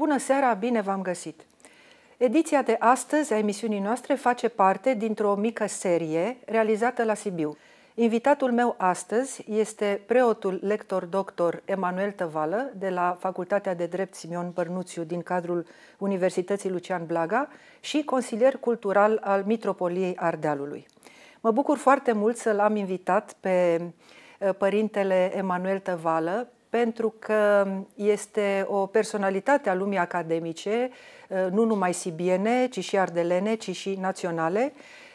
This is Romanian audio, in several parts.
Bună seara, bine v-am găsit! Ediția de astăzi a emisiunii noastre face parte dintr-o mică serie realizată la Sibiu. Invitatul meu astăzi este preotul lector doctor Emanuel Tăvală de la Facultatea de Drept Simeon Bărnuțiu din cadrul Universității Lucian Blaga și consilier cultural al Mitropoliei Ardealului. Mă bucur foarte mult să l-am invitat pe eh, părintele Emanuel Tăvală pentru că este o personalitate a lumii academice, uh, nu numai sibiene, ci și ardelene, ci și naționale,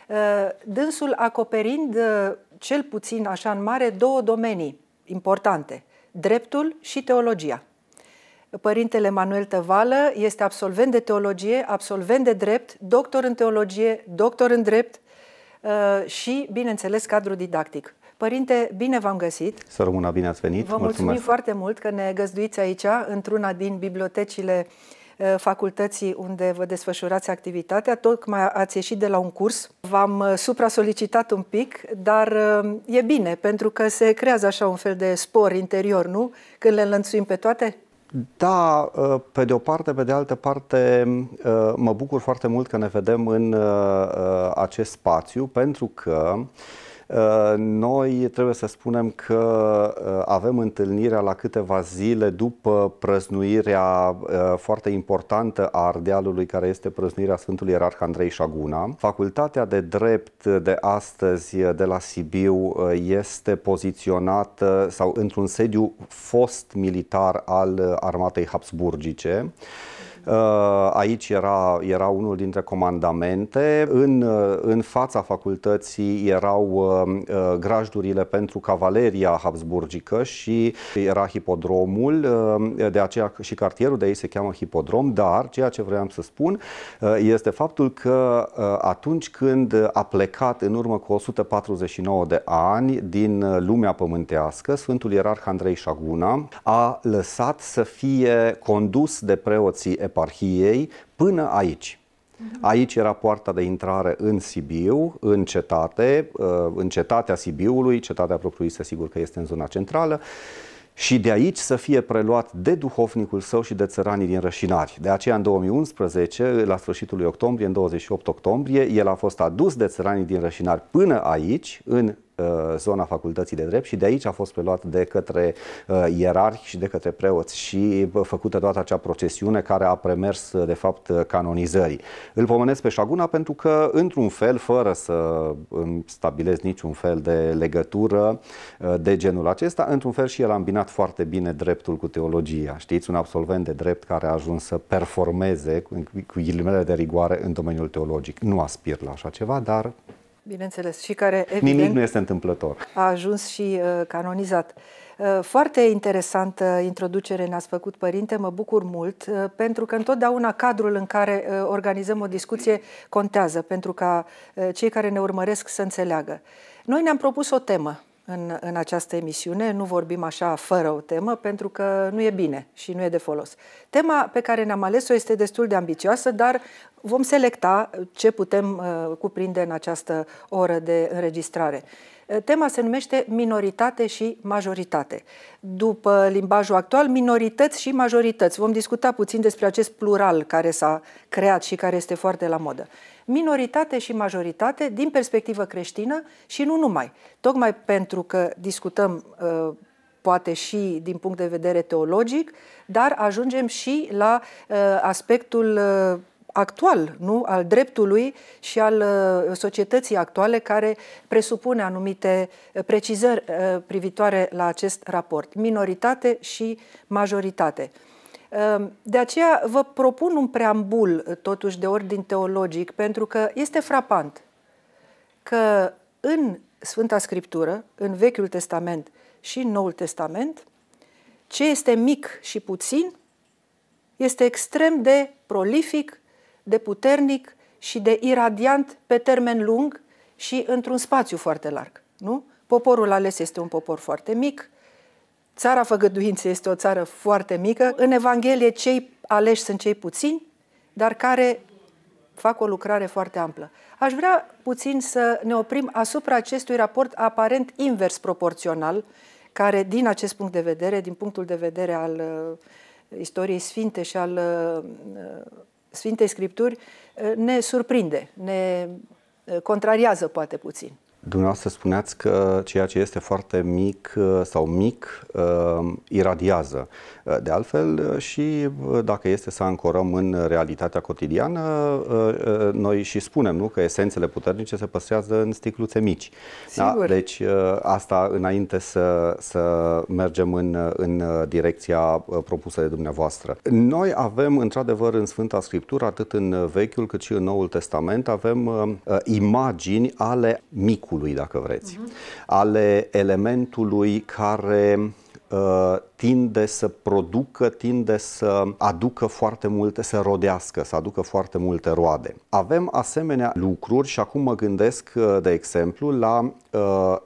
uh, dânsul acoperind uh, cel puțin așa în mare două domenii importante, dreptul și teologia. Părintele Manuel Tăvală este absolvent de teologie, absolvent de drept, doctor în teologie, doctor în drept și, bineînțeles, cadru didactic. Părinte, bine v-am găsit! Să rămână, bine ați venit! Vă mulțumim Mulțumesc. foarte mult că ne găzduiți aici, într-una din bibliotecile uh, facultății unde vă desfășurați activitatea. Tocmai ați ieșit de la un curs. V-am uh, supra-solicitat un pic, dar uh, e bine, pentru că se creează așa un fel de spor interior, nu? Când le înlănțuim pe toate? Da, pe de o parte, pe de altă parte, mă bucur foarte mult că ne vedem în acest spațiu, pentru că Uh, noi trebuie să spunem că uh, avem întâlnirea la câteva zile după prăznuirea uh, foarte importantă a Ardealului, care este prăznuirea Sfântului Ierarh Andrei Șaguna. Facultatea de Drept de astăzi de la Sibiu este poziționată sau într-un sediu fost militar al armatei Habsburgice. Uh, aici era, era unul dintre comandamente. În, uh, în fața facultății erau uh, grajdurile pentru cavaleria habsburgică și era hipodromul, de aceea și cartierul de aici se cheamă hipodrom, dar ceea ce vreau să spun este faptul că atunci când a plecat în urmă cu 149 de ani din lumea pământească, Sfântul Ierarh Andrei Șaguna a lăsat să fie condus de preoții eparhiei până aici. Mhm. Aici era poarta de intrare în Sibiu, în cetate, uh, în cetatea Sibiului, cetatea propriu-zisă sigur că este în zona centrală, și de aici să fie preluat de duhovnicul său și de țăranii din Rășinari. De aceea, în 2011, la sfârșitul lui octombrie, în 28 octombrie, el a fost adus de țăranii din Rășinari până aici, în Uh, zona facultății de drept și de aici a fost preluat de către uh, ierarhi și de către preoți și uh, făcută toată acea procesiune care a premers de fapt canonizării. Îl pomenesc pe Șaguna pentru că într-un fel, fără să îmi niciun fel de legătură de genul acesta, într-un fel și el a îmbinat foarte bine dreptul cu teologia. Știți, un absolvent de drept care a ajuns să performeze cu ghilimele de rigoare în domeniul teologic. Nu aspir la așa ceva, dar Bineînțeles, și care evident, Nimic nu este întâmplător. A ajuns și uh, canonizat. Uh, foarte interesantă introducere ne-ați făcut, părinte, mă bucur mult, uh, pentru că întotdeauna cadrul în care uh, organizăm o discuție contează, pentru ca cei care ne urmăresc să înțeleagă. Noi ne-am propus o temă în, în această emisiune, nu vorbim așa fără o temă, pentru că nu e bine și nu e de folos. Tema pe care ne-am ales-o este destul de ambițioasă, dar vom selecta ce putem uh, cuprinde în această oră de înregistrare. Uh, tema se numește minoritate și majoritate. După limbajul actual, minorități și majorități. Vom discuta puțin despre acest plural care s-a creat și care este foarte la modă minoritate și majoritate din perspectivă creștină și nu numai. Tocmai pentru că discutăm uh, poate și din punct de vedere teologic, dar ajungem și la uh, aspectul uh, actual, nu, al dreptului și al societății actuale care presupune anumite precizări privitoare la acest raport, minoritate și majoritate. Ehm, de aceea vă propun un preambul, totuși, de ordin teologic, pentru că este frapant că în Sfânta Scriptură, în Vechiul Testament și în Noul Testament, ce este mic și puțin este extrem de prolific, de puternic și de iradiant pe termen lung și într-un spațiu foarte larg. Nu? Poporul ales este un popor foarte mic, Țara făgăduinței este o țară foarte mică. În Evanghelie cei aleși sunt cei puțini, dar care fac o lucrare foarte amplă. Aș vrea puțin să ne oprim asupra acestui raport aparent invers proporțional, care din acest punct de vedere, din punctul de vedere al uh, istoriei sfinte și al uh, uh Sfintei Scripturi, uh, ne surprinde, ne uh, contrariază poate puțin. Dumneavoastră spuneați că ceea ce este foarte mic uh, sau mic uh, iradiază. Uh, de altfel, și dacă este să ancorăm în realitatea cotidiană, noi și spunem nu că esențele puternice se păstrează în sticluțe mici. Da, Sigur. Da? Deci, asta înainte să, să mergem în, în direcția propusă de dumneavoastră. Noi avem, într-adevăr, în Sfânta Scriptură, atât în Vechiul cât și în Noul Testament, avem imagini ale micului tipului, dacă vreți, uh-huh. ale elementului care uh, tinde să producă, tinde să aducă foarte multe, să rodească, să aducă foarte multe roade. Avem asemenea lucruri și acum mă gândesc, uh, de exemplu, la uh,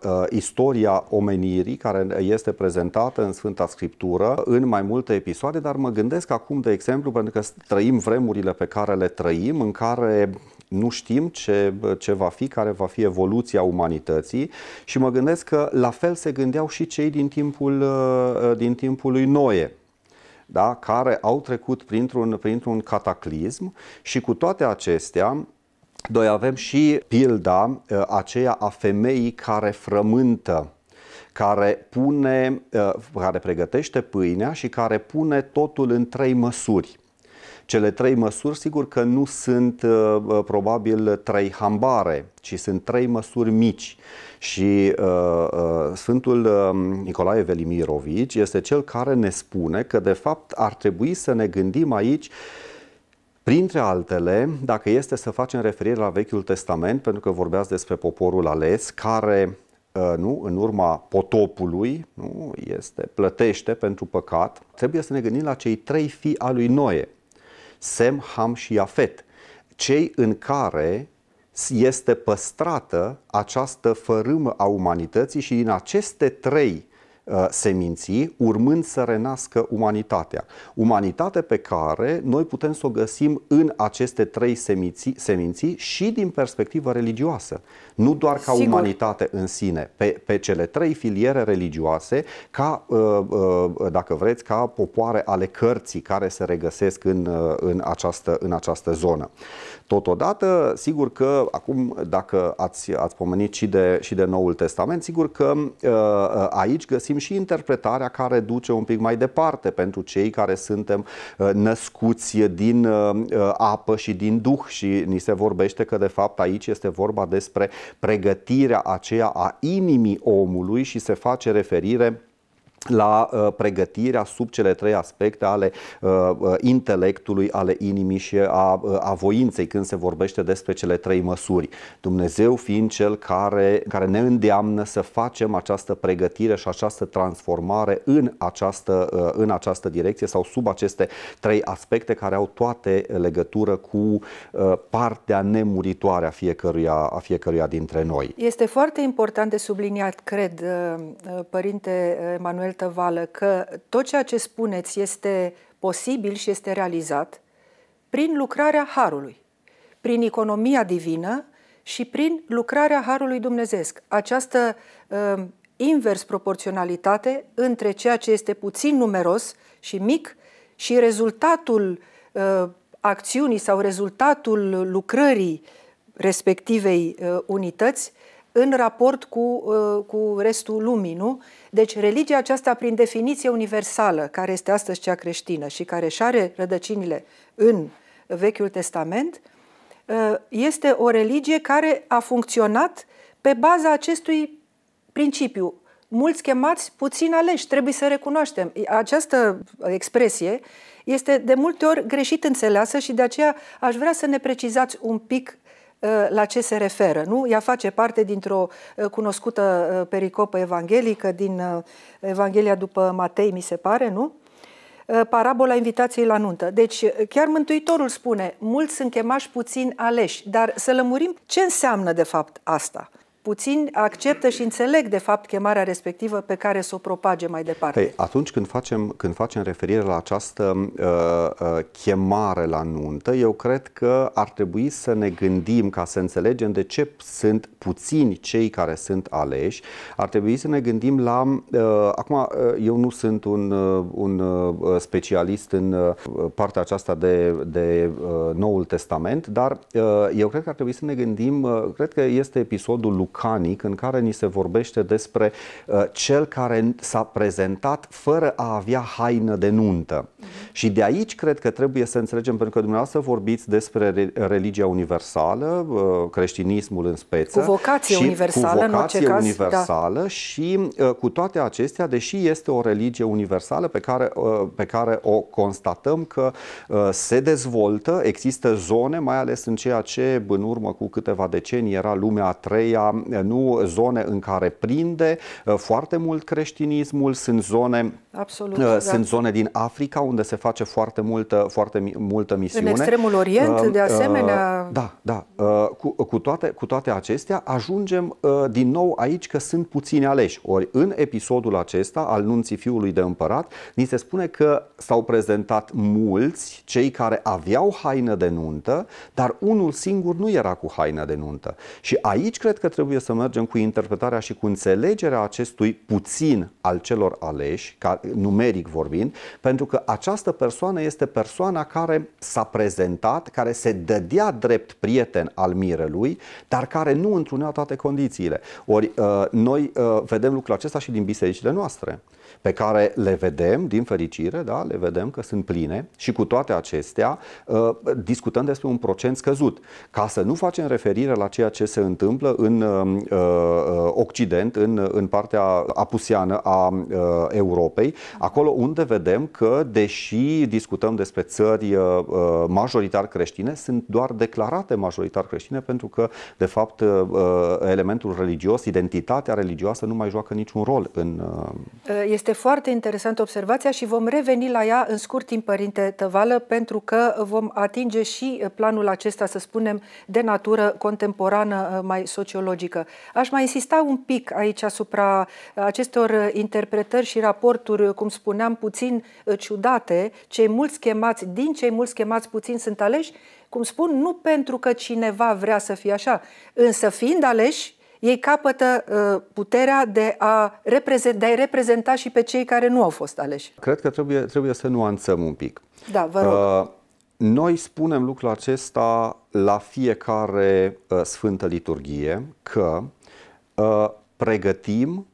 uh, istoria omenirii care este prezentată în Sfânta Scriptură în mai multe episoade, dar mă gândesc acum, de exemplu, pentru că trăim vremurile pe care le trăim, în care nu știm ce, ce va fi, care va fi evoluția umanității și mă gândesc că la fel se gândeau și cei din timpul, uh, din timpul lui Noe da, care au trecut printr-un, printr-un cataclism și cu toate acestea, noi avem și pilda uh, aceea a femeii care frământă care pune, uh, care pregătește pâinea și care pune totul în trei măsuri. Cele trei măsuri, sigur că nu sunt uh, uh, probabil trei hambare, ci sunt trei măsuri mici. Și uh, uh, Sfântul uh, Nicolae Velimirovici este cel care ne spune că, de fapt, ar trebui să ne gândim aici Printre altele, dacă este să facem referire la Vechiul Testament, pentru că vorbeați despre poporul ales, care uh, nu, în urma potopului nu, este, plătește pentru păcat, trebuie să ne gândim la cei trei fii al lui Noe. Sem, Ham și Iafet, cei în care este păstrată această fărâmă a umanității și din aceste trei Uh, seminții, urmând să renască umanitatea. Umanitate pe care noi putem să o găsim în aceste trei seminții, seminții și din perspectivă religioasă. Nu doar ca Sigur. umanitate în sine, pe, pe cele trei filiere religioase, ca, uh, uh, dacă vreți, ca popoare ale cărții care se regăsesc în, în, această, în această zonă. Totodată, sigur că acum, dacă ați, ați pomenit și de, și de Noul Testament, sigur că uh, uh, aici găsim și interpretarea care duce un pic mai departe pentru cei care suntem uh, născuți din apă și din Duh și ni se vorbește că de fapt aici este vorba despre pregătirea aceea a inimii omului și se face referire la uh, pregătirea sub cele trei aspecte ale uh, uh, intelectului, ale inimii și a, uh, a voinței când se vorbește despre cele trei măsuri. Dumnezeu fiind cel care, care ne îndeamnă să facem această pregătire și această transformare în această, uh, în această direcție sau sub aceste trei aspecte care au toate legătură cu uh, partea nemuritoare a fiecăruia, a fiecăruia dintre noi. Este foarte important de subliniat, cred, uh, uh, Părinte Emanuel Meltă Tăvală, că tot ceea ce spuneți este posibil și este realizat prin lucrarea Harului, prin economia divină și prin lucrarea Harului Dumnezeesc. Această uh, invers proporționalitate între ceea ce este puțin numeros și mic și rezultatul uh, acțiunii sau rezultatul lucrării respectivei uh, unități în raport cu, uh, cu restul lumii, nu? Deci religia aceasta, prin definiție universală, care este astăzi cea creștină și care își are rădăcinile în Vechiul Testament, uh, este o religie care a funcționat pe baza acestui principiu. Mulți chemați, puțin aleși, trebuie să recunoaștem. Această expresie este de multe ori greșit înțeleasă și de aceea aș vrea să ne precizați un pic uh, Uh, la ce se referă. Nu? Ea face parte dintr-o uh, cunoscută uh, pericopă evanghelică din Evanghelia după Matei, mi se pare, nu? Parabola invitației la nuntă. Deci, chiar Mântuitorul spune, mulți sunt chemași, puțin aleși, dar să lămurim ce înseamnă de fapt asta puțini acceptă și înțeleg, de fapt, chemarea respectivă pe care să o propage mai departe. Păi, atunci când facem, când facem referire la această uh, uh, chemare la nuntă, eu cred că ar trebui să ne gândim, ca să înțelegem de ce sunt puțini cei care sunt aleși, ar trebui să ne gândim la... Uh, acum, uh, eu nu sunt un, uh, un uh, specialist în uh, partea aceasta de, de uh, Noul Testament, dar uh, eu cred că ar trebui să ne gândim, uh, cred că este episodul Lucanic în care ni se vorbește despre uh, cel care s-a prezentat fără a avea haină de nuntă. Mhm. Și de aici cred că trebuie să înțelegem, pentru că dumneavoastră vorbiți despre religia universală, uh, creștinismul în speță. Cu vocație și universală, cu vocație în caz, universală da. și uh, cu toate acestea, deși este o religie universală pe care, pe care o constatăm că se dezvoltă, există zone, mai ales în ceea ce în urmă cu câteva decenii era lumea a treia, nu zone în care prinde uh, foarte mult creștinismul, sunt zone uh, Absolut, sunt da. zone din Africa unde se face foarte multă, foarte multă misiune. În extremul Orient, um, de uh, asemenea. Da, da. Cu, cu, toate, cu toate acestea ajungem din nou aici că sunt puțini aleși. Ori în episodul acesta al nunții fiului de împărat, ni se spune că s-au prezentat mulți cei care aveau haină de nuntă, dar unul singur nu era cu haină de nuntă. Și aici cred că trebuie trebuie să mergem cu interpretarea și cu înțelegerea acestui puțin al celor aleși, ca, numeric vorbind, pentru că această persoană este persoana care s-a prezentat, care se dădea drept prieten al mirelui, dar care nu întrunea toate condițiile. Ori uh, noi uh, vedem lucrul acesta și din bisericile noastre pe care le vedem, din fericire, da, le vedem că sunt pline și cu toate acestea uh, discutăm despre un procent scăzut. Ca să nu facem referire la ceea ce se întâmplă în uh, uh, Occident, în, în partea apusiană a Europei, acolo unde vedem că, deși discutăm despre țări majoritar creștine, sunt doar declarate majoritar creștine pentru că, de fapt, elementul religios, identitatea religioasă nu mai joacă niciun rol în... Este este foarte interesantă observația și vom reveni la ea în scurt timp, Părinte Tăvală, pentru că vom atinge și planul acesta, să spunem, de natură contemporană, uh, mai sociologică. Aș mai insista un pic aici asupra uh, acestor uh, interpretări și raporturi, cum spuneam, puțin ciudate. Cei mulți chemați, din cei mulți chemați puțin sunt aleși, cum spun, nu pentru că cineva vrea să fie așa, însă fiind aleși, ei capătă uh, puterea de a reprezenta, de a reprezenta și pe cei care nu au fost aleși. Cred că trebuie, trebuie să nuanțăm un pic. Da, vă rog. Uh, noi spunem lucrul acesta la fiecare uh, Sfântă Liturghie că uh, pregătim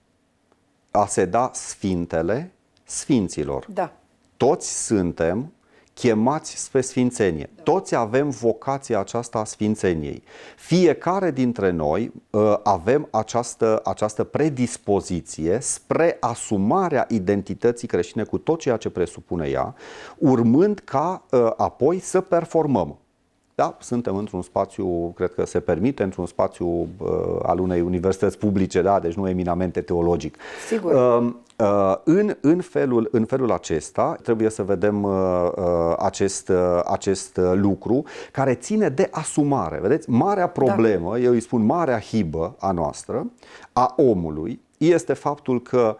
a se da Sfintele Sfinților. Da. Toți suntem chemați spre sfințenie. Da. Toți avem vocația aceasta a sfințeniei. Fiecare dintre noi uh, avem această, această predispoziție spre asumarea identității creștine cu tot ceea ce presupune ea, urmând ca uh, apoi să performăm. Da, suntem într-un spațiu, cred că se permite, într-un spațiu uh, al unei universități publice, da, deci nu eminamente teologic. Sigur. Uh, Uh, în, în, felul, în felul acesta trebuie să vedem uh, uh, acest, acest lucru care ține de asumare. Vedeți, marea da. problemă, da. eu îi spun marea hibă a noastră, a omului, este faptul că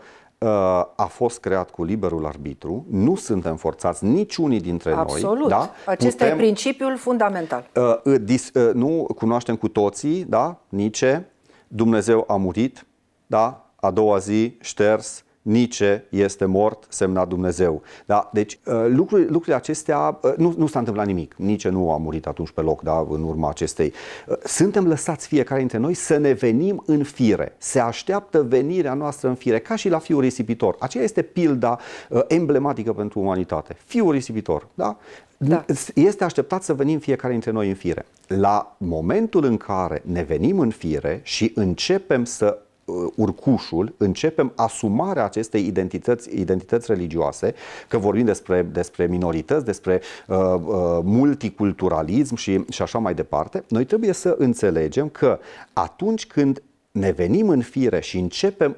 a fost creat cu liberul arbitru, nu suntem forțați niciunii dintre Absolut. noi. Absolut. Da? Acesta Putem, e principiul fundamental. Uh, dis, uh, nu cunoaștem cu toții, da? Nice, Dumnezeu a murit, da? a doua zi șters, Nice este mort, semnat Dumnezeu. Da? Deci uh, lucrurile, lucrurile acestea, uh, nu, nu s-a întâmplat nimic. Nice nu a murit atunci pe loc, da? în urma acestei. Uh, suntem lăsați fiecare dintre noi să ne venim în fire. Se așteaptă venirea noastră în fire, ca și la fiul risipitor. Aceea este pilda emblematică pentru umanitate. Fiul risipitor. Da? Da. Este așteptat să venim fiecare dintre noi în fire. La momentul în care ne venim în fire și începem să Uh, urcușul, începem asumarea acestei identități, identități religioase, că vorbim despre, despre minorități, despre uh, uh, multiculturalism și, și așa mai departe, noi trebuie să înțelegem că atunci când ne venim în fire și începem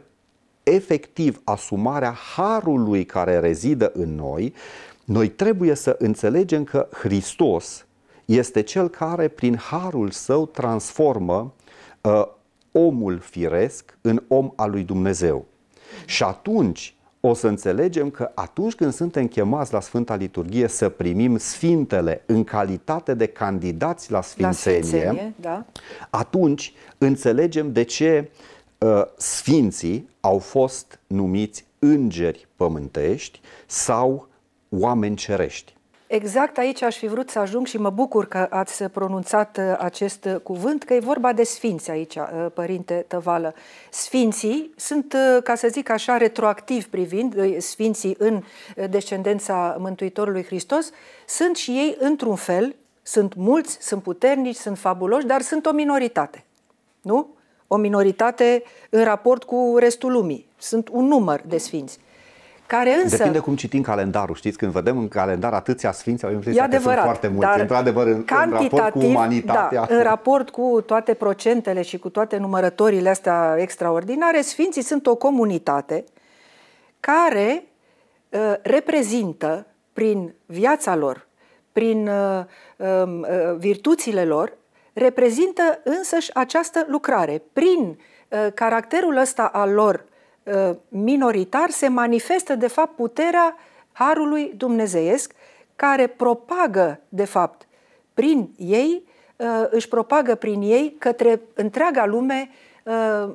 efectiv asumarea harului care rezidă în noi, noi trebuie să înțelegem că Hristos este cel care, prin harul său, transformă uh, omul firesc în om al lui Dumnezeu. Și atunci o să înțelegem că atunci când suntem chemați la Sfânta Liturghie să primim Sfintele în calitate de candidați la Sfințenie, la sfințenie da. atunci înțelegem de ce uh, Sfinții au fost numiți îngeri pământești sau oameni cerești. Exact aici aș fi vrut să ajung și mă bucur că ați pronunțat uh, acest uh, cuvânt, că e vorba de sfinți aici, uh, părinte Tăvală. Sfinții sunt, ca să zic așa, retroactiv privind, sfinții în descendența Mântuitorului Hristos, sunt și ei într-un fel, sunt mulți, sunt puternici, sunt fabuloși, dar sunt o minoritate. Nu? O minoritate în raport cu restul lumii. Sunt un număr de sfinți. Care însă... Depinde cum citim calendarul, știți, când vedem în calendar atâția sfinți, avem impresia că sunt foarte mulți, dar într-adevăr, în, în raport cu da, umanitatea. Da, în raport cu toate procentele și cu toate numărătorile astea extraordinare, sfinții sunt o comunitate care uh, reprezintă prin viața lor, prin uh, um, uh, virtuțile lor, reprezintă însăși această lucrare. Prin uh, caracterul ăsta al lor uh, Uh, minoritar se manifestă, de fapt, puterea Harului Dumnezeiesc, care propagă, de fapt, prin ei, uh, își propagă prin ei către întreaga lume uh,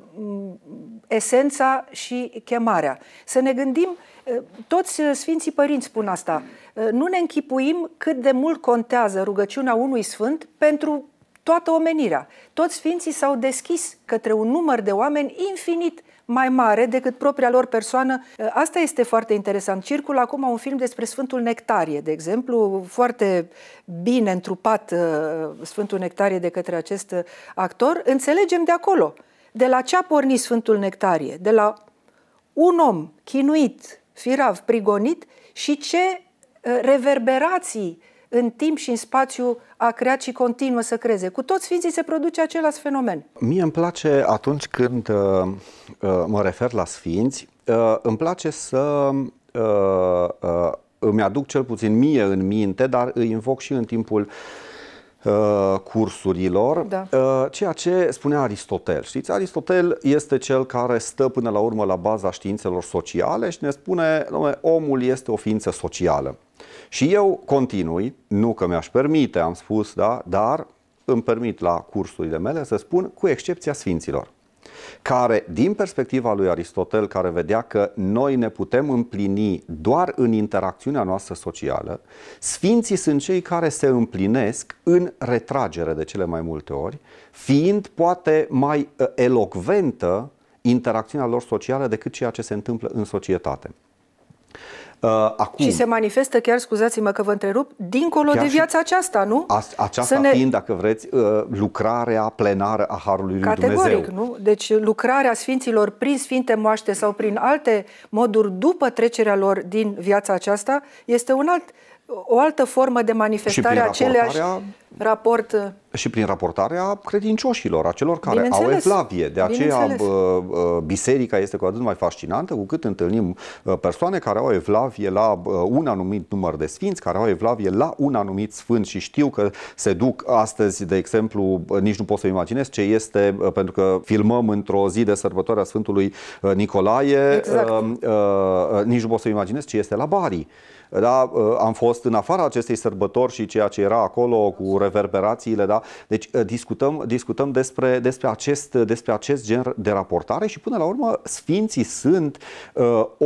esența și chemarea. Să ne gândim, toți Sfinții Părinți spun asta, nu ne închipuim cât de mult contează rugăciunea unui sfânt pentru toată omenirea. Toți Sfinții s-au deschis către un număr de oameni infinit mai mare decât propria lor persoană. Eh, asta este foarte interesant. Circulă acum un film despre Sfântul Nectarie, de exemplu, foarte bine întrupat eh, Sfântul Nectarie de către acest eh, actor. Înțelegem de acolo, de la ce a pornit Sfântul Nectarie, de la un om chinuit, firav, prigonit și ce reverberații în timp și în spațiu a creat și continuă să creeze. Cu toți sfinții se produce același fenomen. Mie îmi place atunci când uh, uh, mă refer la sfinți, uh, îmi place să uh, uh, îmi aduc cel puțin mie în minte, dar îi invoc și în timpul uh, cursurilor, da. Uh, ceea ce spunea Aristotel. Știți, Aristotel este cel care stă până la urmă la baza științelor sociale și ne spune, domnule, omul este o ființă socială. Și eu continui, nu că mi-aș permite, am spus, da, dar îmi permit la cursurile mele să spun cu excepția sfinților care, din perspectiva lui Aristotel, care vedea că noi ne putem împlini doar în interacțiunea noastră socială, sfinții sunt cei care se împlinesc în retragere de cele mai multe ori, fiind poate mai uh, elocventă interacțiunea lor socială decât ceea ce se întâmplă în societate. Uh, acum. Și se manifestă chiar, scuzați-mă că vă întrerup, dincolo chiar de viața aceasta, nu? A, aceasta ne... fiind, dacă vreți, uh, lucrarea plenară a Harului Lui Categoric, Dumnezeu. Categoric, nu? Deci lucrarea Sfinților prin Sfinte Moaște sau prin alte moduri după trecerea lor din viața aceasta este un alt o altă formă de manifestare a aceleași raport. Uh, și prin raportarea credincioșilor, acelor care au evlavie. De aceea biserica este cu atât mai fascinantă cu cât întâlnim persoane care au evlavie la un anumit număr de sfinți, care au evlavie la un anumit sfânt și știu că se duc astăzi, de exemplu, nici nu pot să imaginez ce este, pentru că filmăm într-o zi de sărbătoare a Sfântului Nicolae, exact. nici nu pot să imaginez ce este la Bari da? Eh, am fost în afara acestei sărbători și ceea ce era acolo cu reverberațiile. Da? Deci eh, discutăm, discutăm despre, despre, acest, despre acest gen de raportare și până la urmă Sfinții sunt uh, o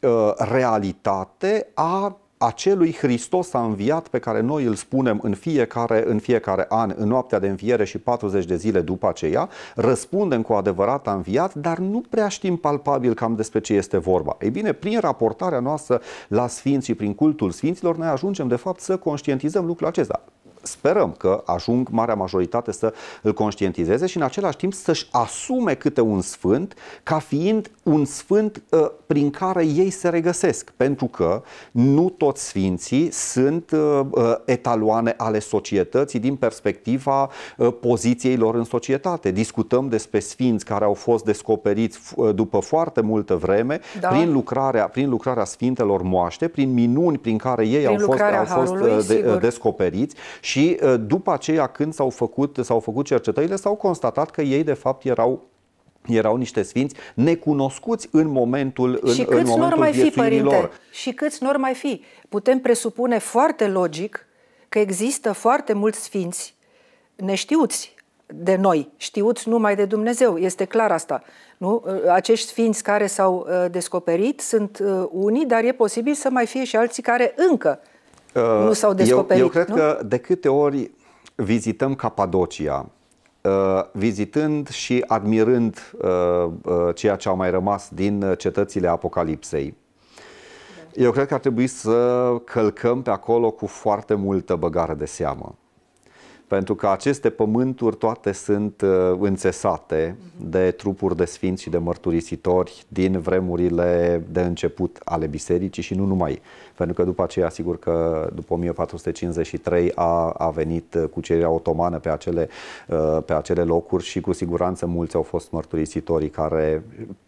uh, realitate a acelui Hristos a înviat pe care noi îl spunem în fiecare, în fiecare an, în noaptea de înviere și 40 de zile după aceea, răspundem cu adevărat a înviat, dar nu prea știm palpabil cam despre ce este vorba. Ei bine, prin raportarea noastră la Sfinți și prin cultul Sfinților, noi ajungem de fapt să conștientizăm lucrul acesta sperăm că ajung marea majoritate să îl conștientizeze și în același timp să-și asume câte un sfânt ca fiind un sfânt uh, prin care ei se regăsesc, pentru că nu toți sfinții sunt uh, uh etaloane ale societății din perspectiva uh, poziției lor în societate. Discutăm despre sfinți care au fost descoperiți uh, după foarte multă vreme da. prin, lucrarea, prin lucrarea sfintelor moaște, prin minuni prin care ei prin au fost, au fost Harului, uh, de, descoperiți și uh, după aceea, când s-au făcut, s-au făcut cercetările, s-au constatat că ei, de fapt, erau erau niște sfinți necunoscuți în momentul în, și câți în momentul mai fi, părinte? Și câți nu mai fi? Putem presupune foarte logic că există foarte mulți sfinți neștiuți de noi, știuți numai de Dumnezeu. Este clar asta. Nu? Uh, acești sfinți care s-au uh, descoperit sunt unii, dar e posibil să mai fie și alții care încă Uh, nu s-au descoperit. Eu, eu cred nu? că de câte ori vizităm Capadocia, uh, vizitând și admirând uh, ceea ce a mai rămas din cetățile Apocalipsei, da. eu cred că ar trebui să călcăm pe acolo cu foarte multă băgare de seamă pentru că aceste pământuri toate sunt uh, înțesate mhm. de trupuri de sfinți și de mărturisitori din vremurile de început ale bisericii și nu numai. Pentru că după aceea, sigur că după 1453 a, a venit uh, cucerirea otomană pe acele, uh, pe acele locuri și cu siguranță mulți au fost mărturisitorii care,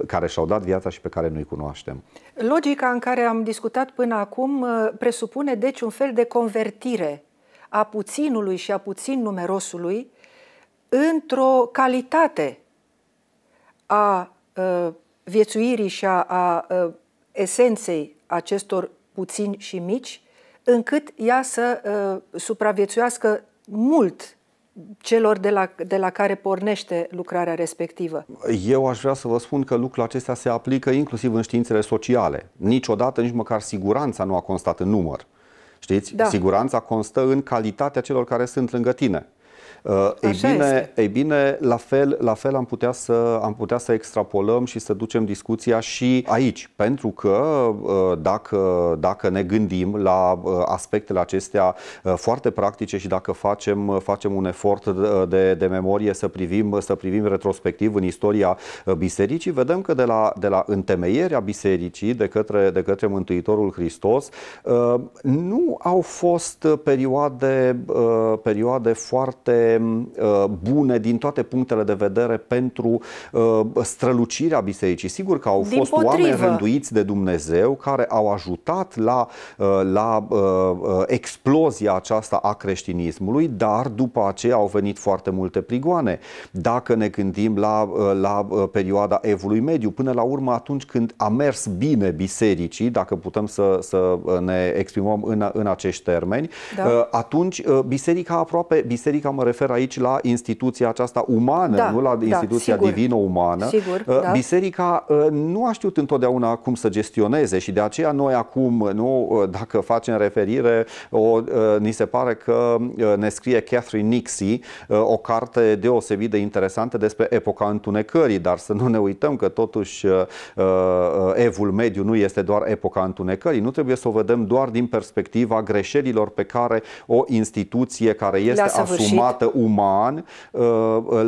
care și-au dat viața și pe care nu-i cunoaștem. Logica în care am discutat până acum presupune deci un fel de convertire a puținului și a puțin numerosului într-o calitate a ă, viețuirii și a, a ă, esenței acestor puțini și mici, încât ea să a, ă, supraviețuiască mult celor de la, de la care pornește lucrarea respectivă. Eu aș vrea să vă spun că lucrul acesta se aplică inclusiv în științele sociale. Niciodată, nici măcar siguranța nu a constat în număr. Uh, Știți? Da. Siguranța constă în calitatea celor care sunt lângă tine ei, bine, ei bine, la fel, la fel am, putea să, am putea să extrapolăm și să ducem discuția și aici, pentru că uh, dacă, dacă ne gândim la uh, aspectele acestea uh, foarte practice și dacă facem, facem un efort de, de memorie să privim, să privim retrospectiv în istoria bisericii, vedem că de la, de la întemeierea bisericii de către, de către Mântuitorul Hristos nu au fost perioade, perioade foarte Uh, bune din toate punctele de vedere pentru uh, strălucirea bisericii. Sigur că au din fost potrivă. oameni rânduiți de Dumnezeu care au ajutat la, uh, la explozia aceasta a creștinismului, dar după aceea au venit foarte multe prigoane. Dacă ne gândim la, la perioada evului mediu, până la urmă atunci când a mers bine bisericii, dacă putem să, să ne exprimăm în, în acești termeni, da. atunci biserica aproape, biserica mă refer refer aici la instituția aceasta umană, da, nu la da, instituția da, divino-umană. Sigur, uh, da. Biserica uh, nu a știut întotdeauna cum să gestioneze și de aceea noi acum, uh, nu, dacă facem referire, o, ni se pare că ne scrie Catherine Nixie o carte deosebit de interesantă despre epoca întunecării, dar să nu ne uităm că totuși evul mediu nu este doar epoca întunecării, nu trebuie să o vedem doar din perspectiva greșelilor pe care o instituție care este asumată uman uh,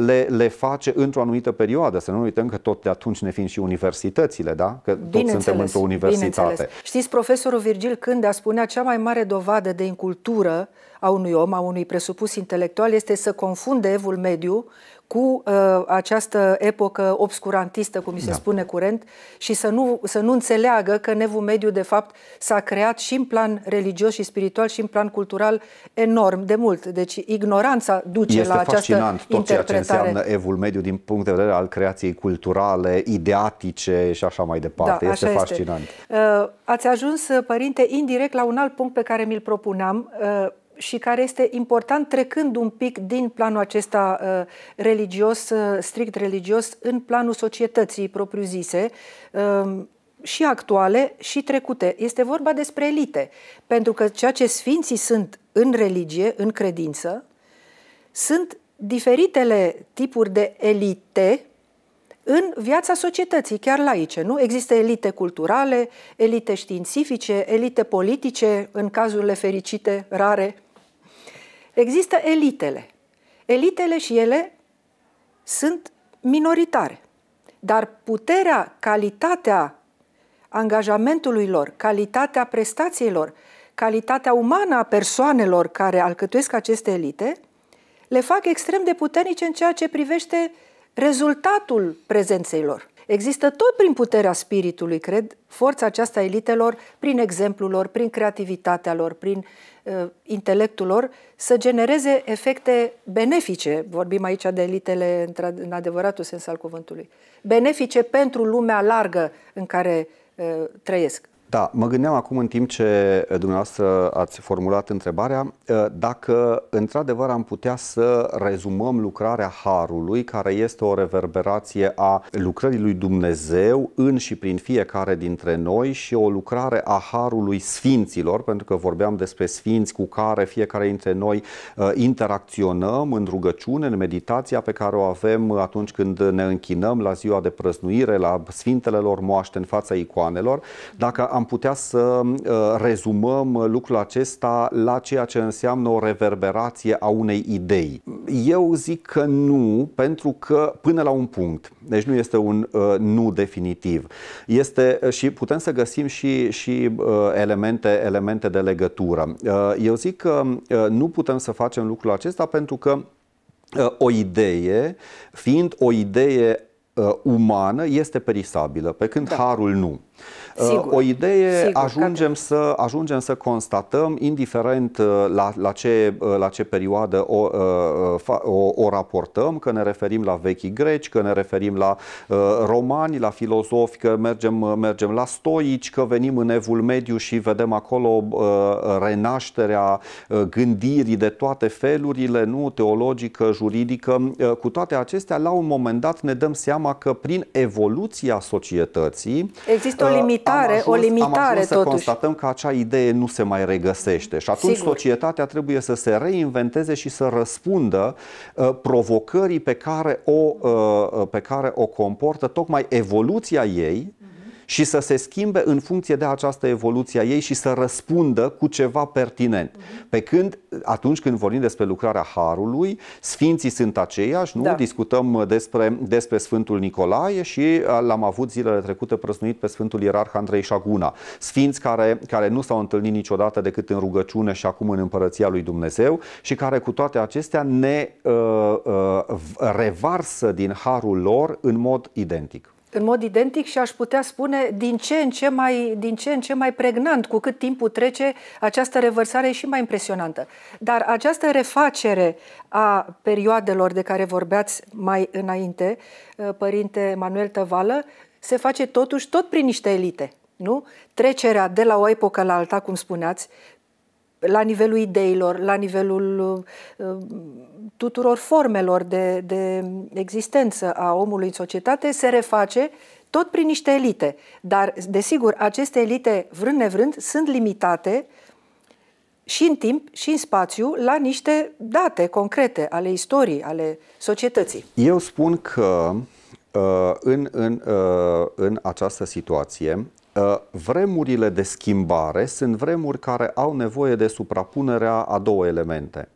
le, le face într-o anumită perioadă. Să nu uităm că tot de atunci ne fiind și universitățile, da? Că tot suntem într-o universitate. Știți, profesorul Virgil a spunea cea mai mare dovadă de incultură a unui om, a unui presupus intelectual, este să confunde evul mediu cu uh, această epocă obscurantistă, cum se da. spune curent, și să nu, să nu înțeleagă că nevul mediu, de fapt, s-a creat și în plan religios și spiritual și în plan cultural enorm de mult. Deci ignoranța duce este la această fascinant tot ceea ce înseamnă evul mediu din punct de vedere al creației culturale, ideatice și așa mai departe. Da, este fascinant. Este. Uh, ați ajuns, uh, părinte, indirect la un alt punct pe care mi-l propuneam. Uh, și care este important trecând un pic din planul acesta uh, religios, uh, strict religios, în planul societății propriu-zise, um, și actuale și trecute. Este vorba despre elite, pentru că ceea ce sfinții sunt în religie, în credință, sunt diferitele tipuri de elite în viața societății, chiar laice. Nu? Există elite culturale, elite științifice, elite politice, în cazurile fericite, rare. Există elitele. Elitele și ele sunt minoritare, dar puterea, calitatea angajamentului lor, calitatea prestațiilor, calitatea umană a persoanelor care alcătuiesc aceste elite, le fac extrem de puternice în ceea ce privește uh, rezultatul prezenței lor. Există tot prin puterea spiritului, cred, forța aceasta elitelor, prin exemplul lor, prin creativitatea lor, prin uh, intelectul lor, să genereze efecte benefice, vorbim aici de elitele în adevăratul sens al cuvântului, benefice pentru lumea largă în care uh, trăiesc. Da, mă gândeam acum în timp ce eh, dumneavoastră ați formulat întrebarea, eh, dacă într-adevăr am putea să rezumăm lucrarea Harului, care este o reverberație a lucrării lui Dumnezeu în și prin fiecare dintre noi și o lucrare a Harului Sfinților, pentru că vorbeam despre Sfinți cu care fiecare dintre noi eh, interacționăm în rugăciune, în meditația pe care o avem atunci când ne închinăm la ziua de prăznuire, la Sfintele lor moaște în fața icoanelor. Dacă am am putea să uh, rezumăm lucrul acesta la ceea ce înseamnă o reverberație a unei idei. Eu zic că nu, pentru că până la un punct, deci nu este un uh, nu definitiv. Este uh, și putem să găsim și, și elemente, elemente de legătură. eu zic că nu putem să facem lucrul acesta pentru că o idee, fiind o idee umană, este perisabilă, pe când da. harul nu. Sigur, o idee sigur, ajungem, că... să, ajungem să constatăm, indiferent uh, la, la, ce, uh, la ce perioadă o, uh, o, o raportăm, că ne referim la vechii greci, că ne referim la romani, la filozofi, că mergem, mergem la stoici, că venim în evul mediu și vedem acolo renașterea gândirii de toate felurile, nu teologică, juridică, cu toate acestea, la un moment dat ne dăm seama că prin evoluția societății Există o limită limitare, ajuns, o limitare am ajuns să totuși. constatăm că acea idee nu se mai regăsește și atunci Sigur. societatea trebuie să se reinventeze și să răspundă uh, provocării pe care, o, uh, uh pe care o comportă tocmai evoluția ei și să se schimbe în funcție de această evoluție a ei și să răspundă cu ceva pertinent. Mhm. Pe când, atunci când vorbim despre lucrarea Harului, sfinții sunt aceiași, nu? Da. Discutăm despre, despre Sfântul Nicolae și l-am avut zilele trecute prăsnuit pe Sfântul Ierarh Andrei Șaguna. Sfinți care, care nu s-au întâlnit niciodată decât în rugăciune și acum în Împărăția lui Dumnezeu și care cu toate acestea ne uh, uh, revarsă din Harul lor în mod identic în mod identic și aș putea spune din ce în ce mai, din ce în ce mai pregnant, cu cât timpul trece, această revărsare e și mai impresionantă. Dar această refacere a perioadelor de care vorbeați mai înainte, uh, părinte Manuel Tăvală, se face totuși tot prin niște elite. Nu? Trecerea de la o epocă la alta, cum spuneați, la nivelul ideilor, la nivelul uh, tuturor formelor de, de existență a omului în societate, se reface tot prin niște elite. Dar, desigur, aceste elite, vrând nevrând, sunt limitate și în timp și în spațiu la niște date concrete ale istoriei, ale societății. Eu spun că uh, în, în, uh, în această situație Ă, vremurile de schimbare sunt vremuri care au nevoie de suprapunerea a două elemente.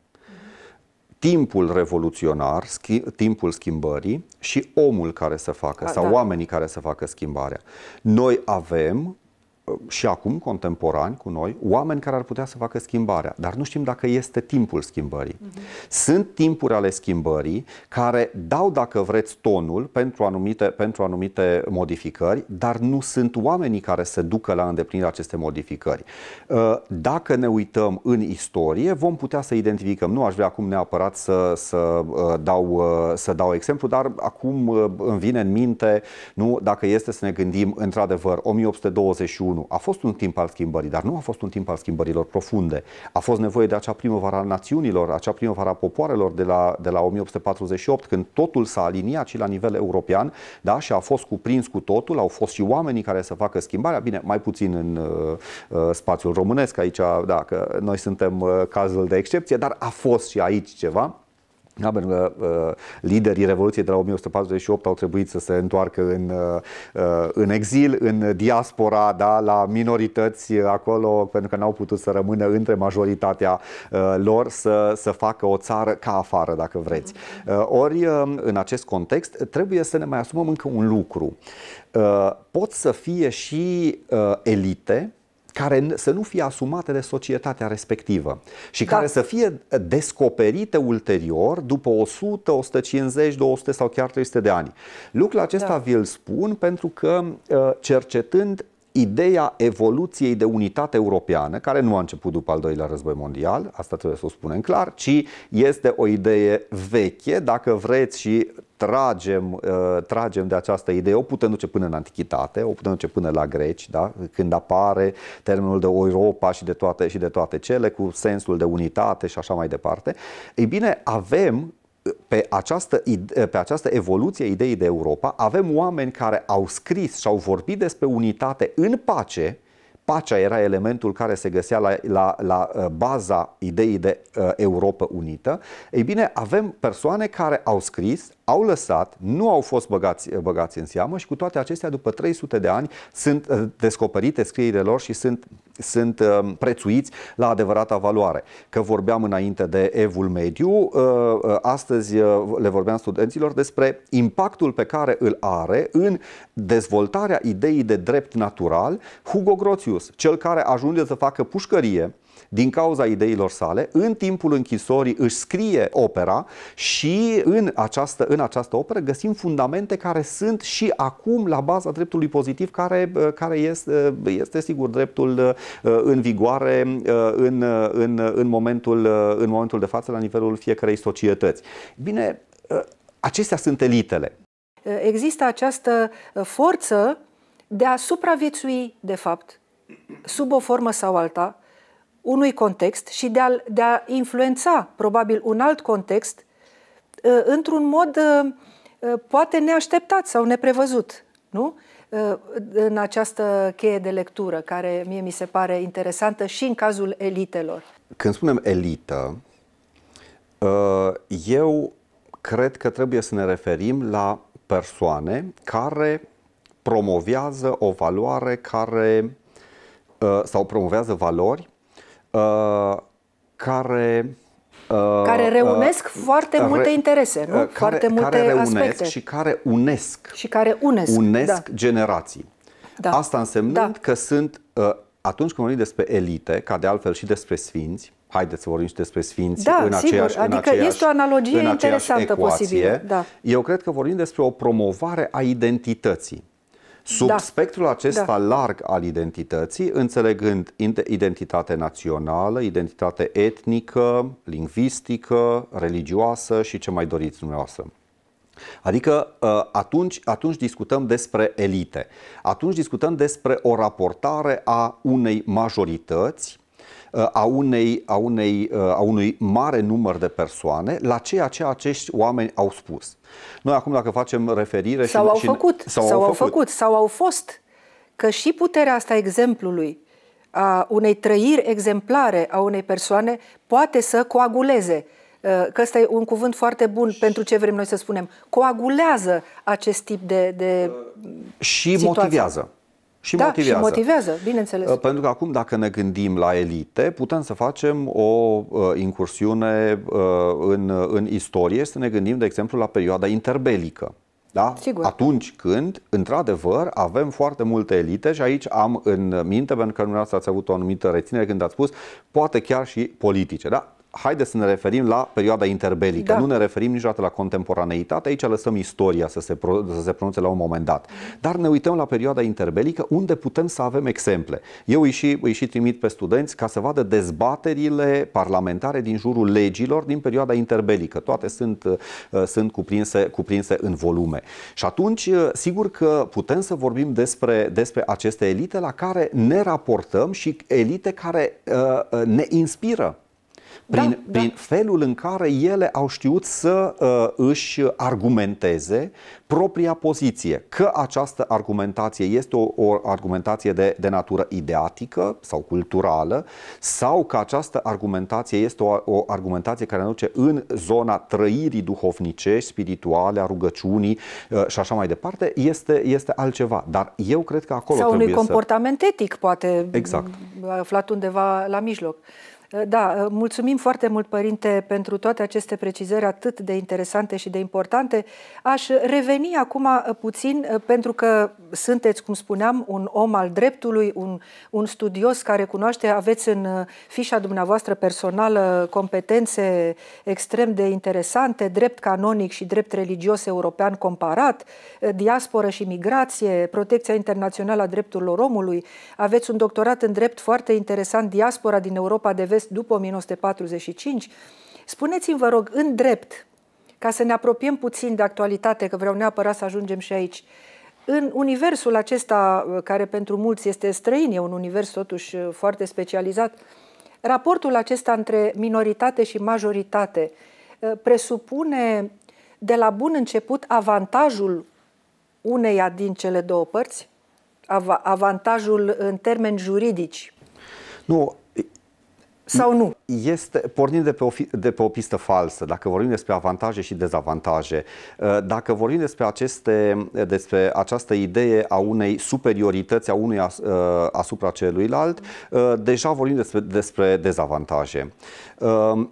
Timpul revoluționar, schi timpul schimbării și omul care să facă a, ah, sau da. oamenii care să facă schimbarea. Noi avem și acum contemporani cu noi, oameni care ar putea să facă schimbarea, dar nu știm dacă este timpul schimbării. Uh-huh. Sunt timpuri ale schimbării care dau, dacă vreți, tonul pentru anumite, pentru anumite modificări, dar nu sunt oamenii care se ducă la îndeplinirea aceste modificări. Uh, dacă ne uităm în istorie, vom putea să identificăm. Nu aș vrea acum neapărat să, să, uh, dau, uh, să dau exemplu, dar acum îmi vine în minte, nu, dacă este să ne gândim, într-adevăr, 1821 1. a fost un timp al schimbării, dar nu a fost un timp al schimbărilor profunde. A fost nevoie de acea a națiunilor, acea a popoarelor de la, de la 1848, când totul s-a aliniat și la nivel european da? și a fost cuprins cu totul, au fost și oamenii care să facă schimbarea, bine, mai puțin în uh, uh spațiul românesc aici, da, că noi suntem uh, cazul de excepție, dar a fost și aici ceva. Da, pentru că uh, liderii Revoluției de la 1848 au trebuit să se întoarcă în, uh, în exil, în diaspora, da, la minorități uh, acolo, pentru că n-au putut să rămână între majoritatea uh, lor să, să facă o țară ca afară, dacă vreți. Uh, ori, uh, în acest context, trebuie să ne mai asumăm încă un lucru. Uh, pot să fie și uh, elite care să nu fie asumate de societatea respectivă și da. care să fie eh, descoperite ulterior după 100, 150, 200 sau chiar 300 de ani. Lucrul acesta da. vi-l spun pentru că eh, cercetând ideea evoluției de unitate europeană, care nu a început după al doilea război mondial, asta trebuie să o spunem clar, ci este o idee veche, dacă vreți, și tragem, uh, tragem de această idee, o putem duce până în antichitate, o putem duce până la greci, da? când apare termenul de Europa și de, toate, și de toate cele, cu sensul de unitate și așa mai departe. Ei bine, avem pe această, pe această evoluție ideii de Europa avem oameni care au scris și au vorbit despre unitate în pace, pacea era elementul care se găsea la, la, la uh, baza ideii de uh, Europa Unită, ei bine, avem persoane care au scris, au lăsat, nu au fost băgați, eh, băgați în seamă și cu toate acestea, după 300 de ani, sunt eh, descoperite scrierile lor și sunt, sunt eh, prețuiți la adevărata valoare. Că vorbeam înainte de evul mediu, astăzi le vorbeam studenților despre impactul pe care îl are în dezvoltarea ideii de drept natural Hugo Grotius, cel care ajunge să facă pușcărie, din cauza ideilor sale, în timpul închisorii își scrie opera și în această, în această operă găsim fundamente care sunt și acum la baza dreptului pozitiv, care, care este, este sigur dreptul în vigoare în, în, în, momentul, în momentul de față la nivelul fiecarei societăți. Bine, acestea sunt elitele. Ă, există această ă, forță de a supraviețui, de fapt, sub o formă sau alta, unui context și de a, de a influența probabil un alt context ă, într-un mod ă, ă, poate neașteptat sau neprevăzut, nu? În această cheie de lectură, care mie mi se pare interesantă și în cazul elitelor. Când spunem elită, eu cred că trebuie să ne referim la persoane care promovează o valoare care sau promovează valori uh, care uh, uh, reunesc uh, foarte re, multe interese, nu? Uh, care, foarte multe care reunesc aspecte. și care unesc. Și care unesc. Unesc da. generații. Da. Asta însemnând da. că sunt, uh, atunci când vorbim despre elite, ca de altfel și despre sfinți, haideți să vorbim și despre sfinți da, în sigur. adică în aceeași, este o analogie interesantă ecuație, posibilă. Da. Eu cred că vorbim despre o promovare a identității sub da. spectrul acesta da. larg al identității, înțelegând identitate națională, identitate etnică, lingvistică, religioasă și ce mai doriți dumneavoastră. Adică ă, atunci, atunci discutăm despre elite, atunci discutăm despre o raportare a unei majorități a, unei, a, unei, a unui mare număr de persoane la ceea ce acești oameni au spus. Noi acum dacă facem referire... Sau și, au și, făcut, sau, sau au, au făcut. sau au fost. Că și puterea asta exemplului, a unei trăiri exemplare a unei persoane, poate să coaguleze ă, că ăsta e un cuvânt foarte bun pentru ce vrem noi să spunem, coagulează acest tip de, de Și situație. motivează și da, motivează. și motivează, bineînțeles. Ă, pentru că acum, dacă ne gândim la elite, putem să facem o ă, incursiune ă, în, în istorie, să ne gândim, de exemplu, la perioada interbelică. Da? Sigur. Atunci când, într-adevăr, avem foarte multe elite și aici am în minte, pentru că dumneavoastră ați avut o anumită reținere când ați spus, poate chiar și politice. Da? haide să ne referim la perioada interbelică, da. nu ne referim niciodată la contemporaneitate, aici lăsăm istoria să se, pro, să se pronunțe la un moment dat. Dar ne uităm la perioada interbelică unde putem să avem exemple. Eu îi și, îi și trimit pe studenți ca să vadă dezbaterile parlamentare din jurul legilor din perioada interbelică. Toate sunt, uh, sunt cuprinse, cuprinse în volume. Și atunci, uh, sigur că putem să vorbim despre, despre aceste elite la care ne raportăm și elite care uh, uh ne inspiră da, prin, da, prin da. felul în care ele au știut să uh, își argumenteze propria poziție, că această argumentație este o, o argumentație de, de natură ideatică sau culturală, sau că această argumentație este o, o argumentație care ne duce în zona trăirii duhovnicești, spirituale, a rugăciunii uh, și așa mai departe, este, este altceva. Dar eu cred că acolo sau trebuie să... Sau unui comportament etic, poate, exact. aflat undeva la mijloc. Eh, da, eh, mulțumim foarte mult, părinte, pentru toate aceste precizări atât de interesante și de importante. Aș reveni acum eh, puțin, pentru că sunteți, cum spuneam, un om al dreptului, un, un studios care cunoaște, aveți în fișa dumneavoastră personală competențe extrem de interesante, drept canonic și drept religios european comparat, diasporă și migrație, protecția internațională a drepturilor omului. Aveți un doctorat în drept foarte interesant, diaspora din Europa de Vest, privesc după 1945, spuneți-mi, vă rog, în drept, ca să ne apropiem puțin de actualitate, că vreau neapărat să ajungem și aici, în universul acesta, uh, care pentru mulți este străin, e un univers totuși uh, foarte specializat, raportul acesta între minoritate și majoritate uh, presupune de la bun început avantajul uneia din cele două părți, avantajul în termeni juridici. Nu, sau nu? Este, pornind de pe, o, de pe o pistă falsă, dacă vorbim despre avantaje și dezavantaje, ă, dacă vorbim despre, aceste, despre această idee a unei superiorități a unui as, ă, asupra celuilalt, ă, deja vorbim despre, despre dezavantaje.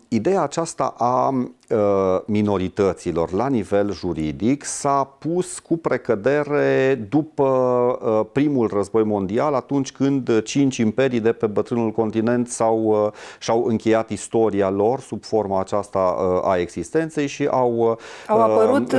Ideea aceasta a Uh, minorităților la nivel juridic s-a pus cu precădere după uh, primul război mondial, atunci când cinci imperii de pe bătrânul continent s-au, uh, și-au încheiat istoria lor sub forma aceasta a existenței și au, au apărut, au multe,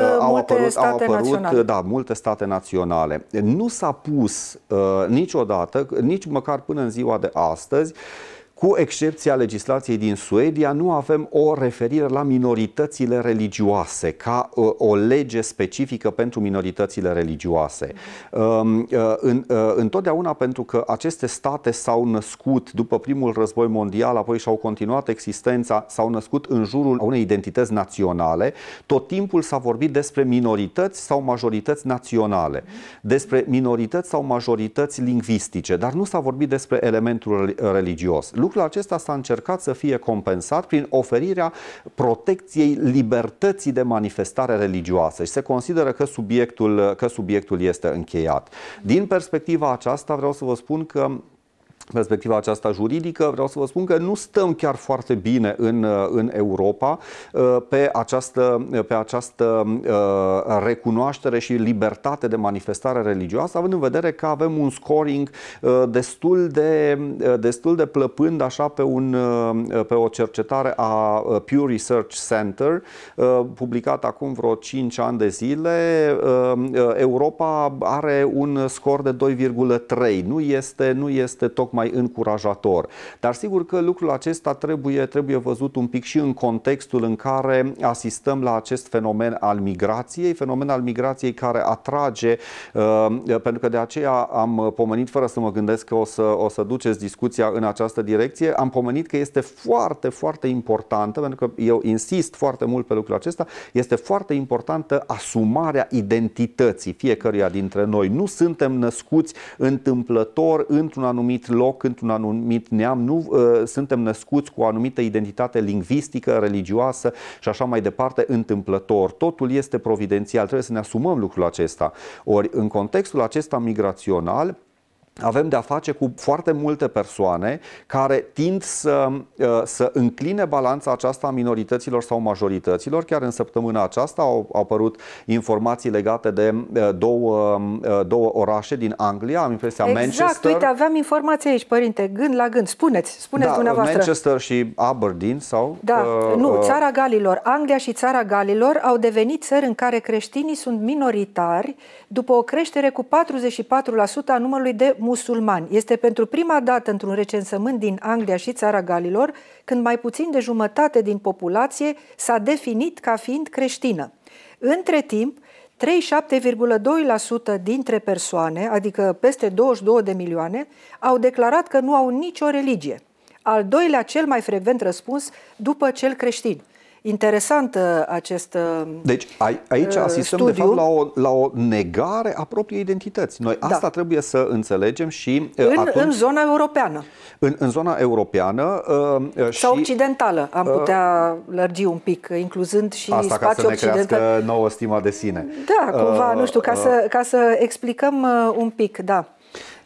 apărut, state au apărut naționale. Da, multe state naționale. Nu s-a pus uh, niciodată, nici măcar până în ziua de astăzi, uh, cu excepția legislației din Suedia, nu avem o referire la minoritățile religioase, ca uh, o lege specifică pentru minoritățile religioase. Um, uh, uh, întotdeauna pentru că aceste state s-au născut după primul război mondial, apoi și-au continuat existența, s-au născut în jurul unei identități naționale, tot timpul s-a vorbit despre minorități sau majorități naționale, despre minorități sau majorități lingvistice, dar nu s-a vorbit despre elementul religios. Lucrul acesta s-a încercat să fie compensat prin oferirea protecției libertății de manifestare religioasă și se consideră că subiectul, că subiectul este încheiat. Din perspectiva aceasta vreau să vă spun că perspectiva aceasta juridică, vreau să vă spun că nu stăm chiar foarte bine în, uh, în Europa uh, pe această, pe această uh, recunoaștere și libertate de manifestare religioasă, având în vedere că avem un scoring destul de, destul de plăpând așa pe, un, pe o cercetare a Pew Research Center, publicat acum vreo 5 ani de zile. Europa are un scor de 2,3. Nu este, nu este tocmai mai încurajator. Dar sigur că lucrul acesta trebuie, trebuie văzut un pic și în contextul în care asistăm la acest fenomen al migrației, fenomen al migrației care atrage, uh, pentru că de aceea am pomenit, fără să mă gândesc că o să, o să duceți discuția în această direcție, am pomenit că este foarte, foarte importantă, pentru că eu insist foarte mult pe lucrul acesta, este foarte importantă asumarea identității fiecăruia dintre noi. Nu suntem născuți întâmplător într-un anumit loc loc într-un anumit neam, nu uh, suntem născuți cu o anumită identitate lingvistică, religioasă și așa mai departe, întâmplător. Totul este providențial, trebuie să ne asumăm lucrul acesta. Ori, în contextul acesta migrațional, avem de-a face cu foarte multe persoane care tind să, uh, să încline balanța aceasta a minorităților sau majorităților. Chiar în săptămâna aceasta au, apărut informații legate de uh, două, uh, două orașe din Anglia, am impresia exact, Manchester. Exact, uite, aveam informații aici, părinte, gând la gând. Spuneți, spuneți da, dumneavoastră. Manchester și Aberdeen sau... Da, uh, nu, țara Galilor. Anglia și țara Galilor au devenit țări în care creștinii sunt minoritari după o creștere cu 44% a numărului de musulmani. Este pentru prima dată într-un recensământ din Anglia și Țara Galilor când mai puțin de jumătate din populație s-a definit ca fiind creștină. Între timp, 37,2% dintre persoane, adică peste 22 de milioane, au declarat că nu au nicio religie. Al doilea cel mai frecvent răspuns după cel creștin – Interesant acest uh, Deci a, aici uh, asistăm studiu. de fapt la o, la o negare a propriei identități. Noi da. asta da. trebuie să înțelegem și uh, în, atunci, în zona europeană. În, în zona europeană uh, și, sau occidentală, am putea uh, lărgi un pic, incluzând și asta ca să ne crească nouă stima de sine. Da, cumva, uh, nu știu, ca, uh, să, ca să explicăm uh, un pic, da.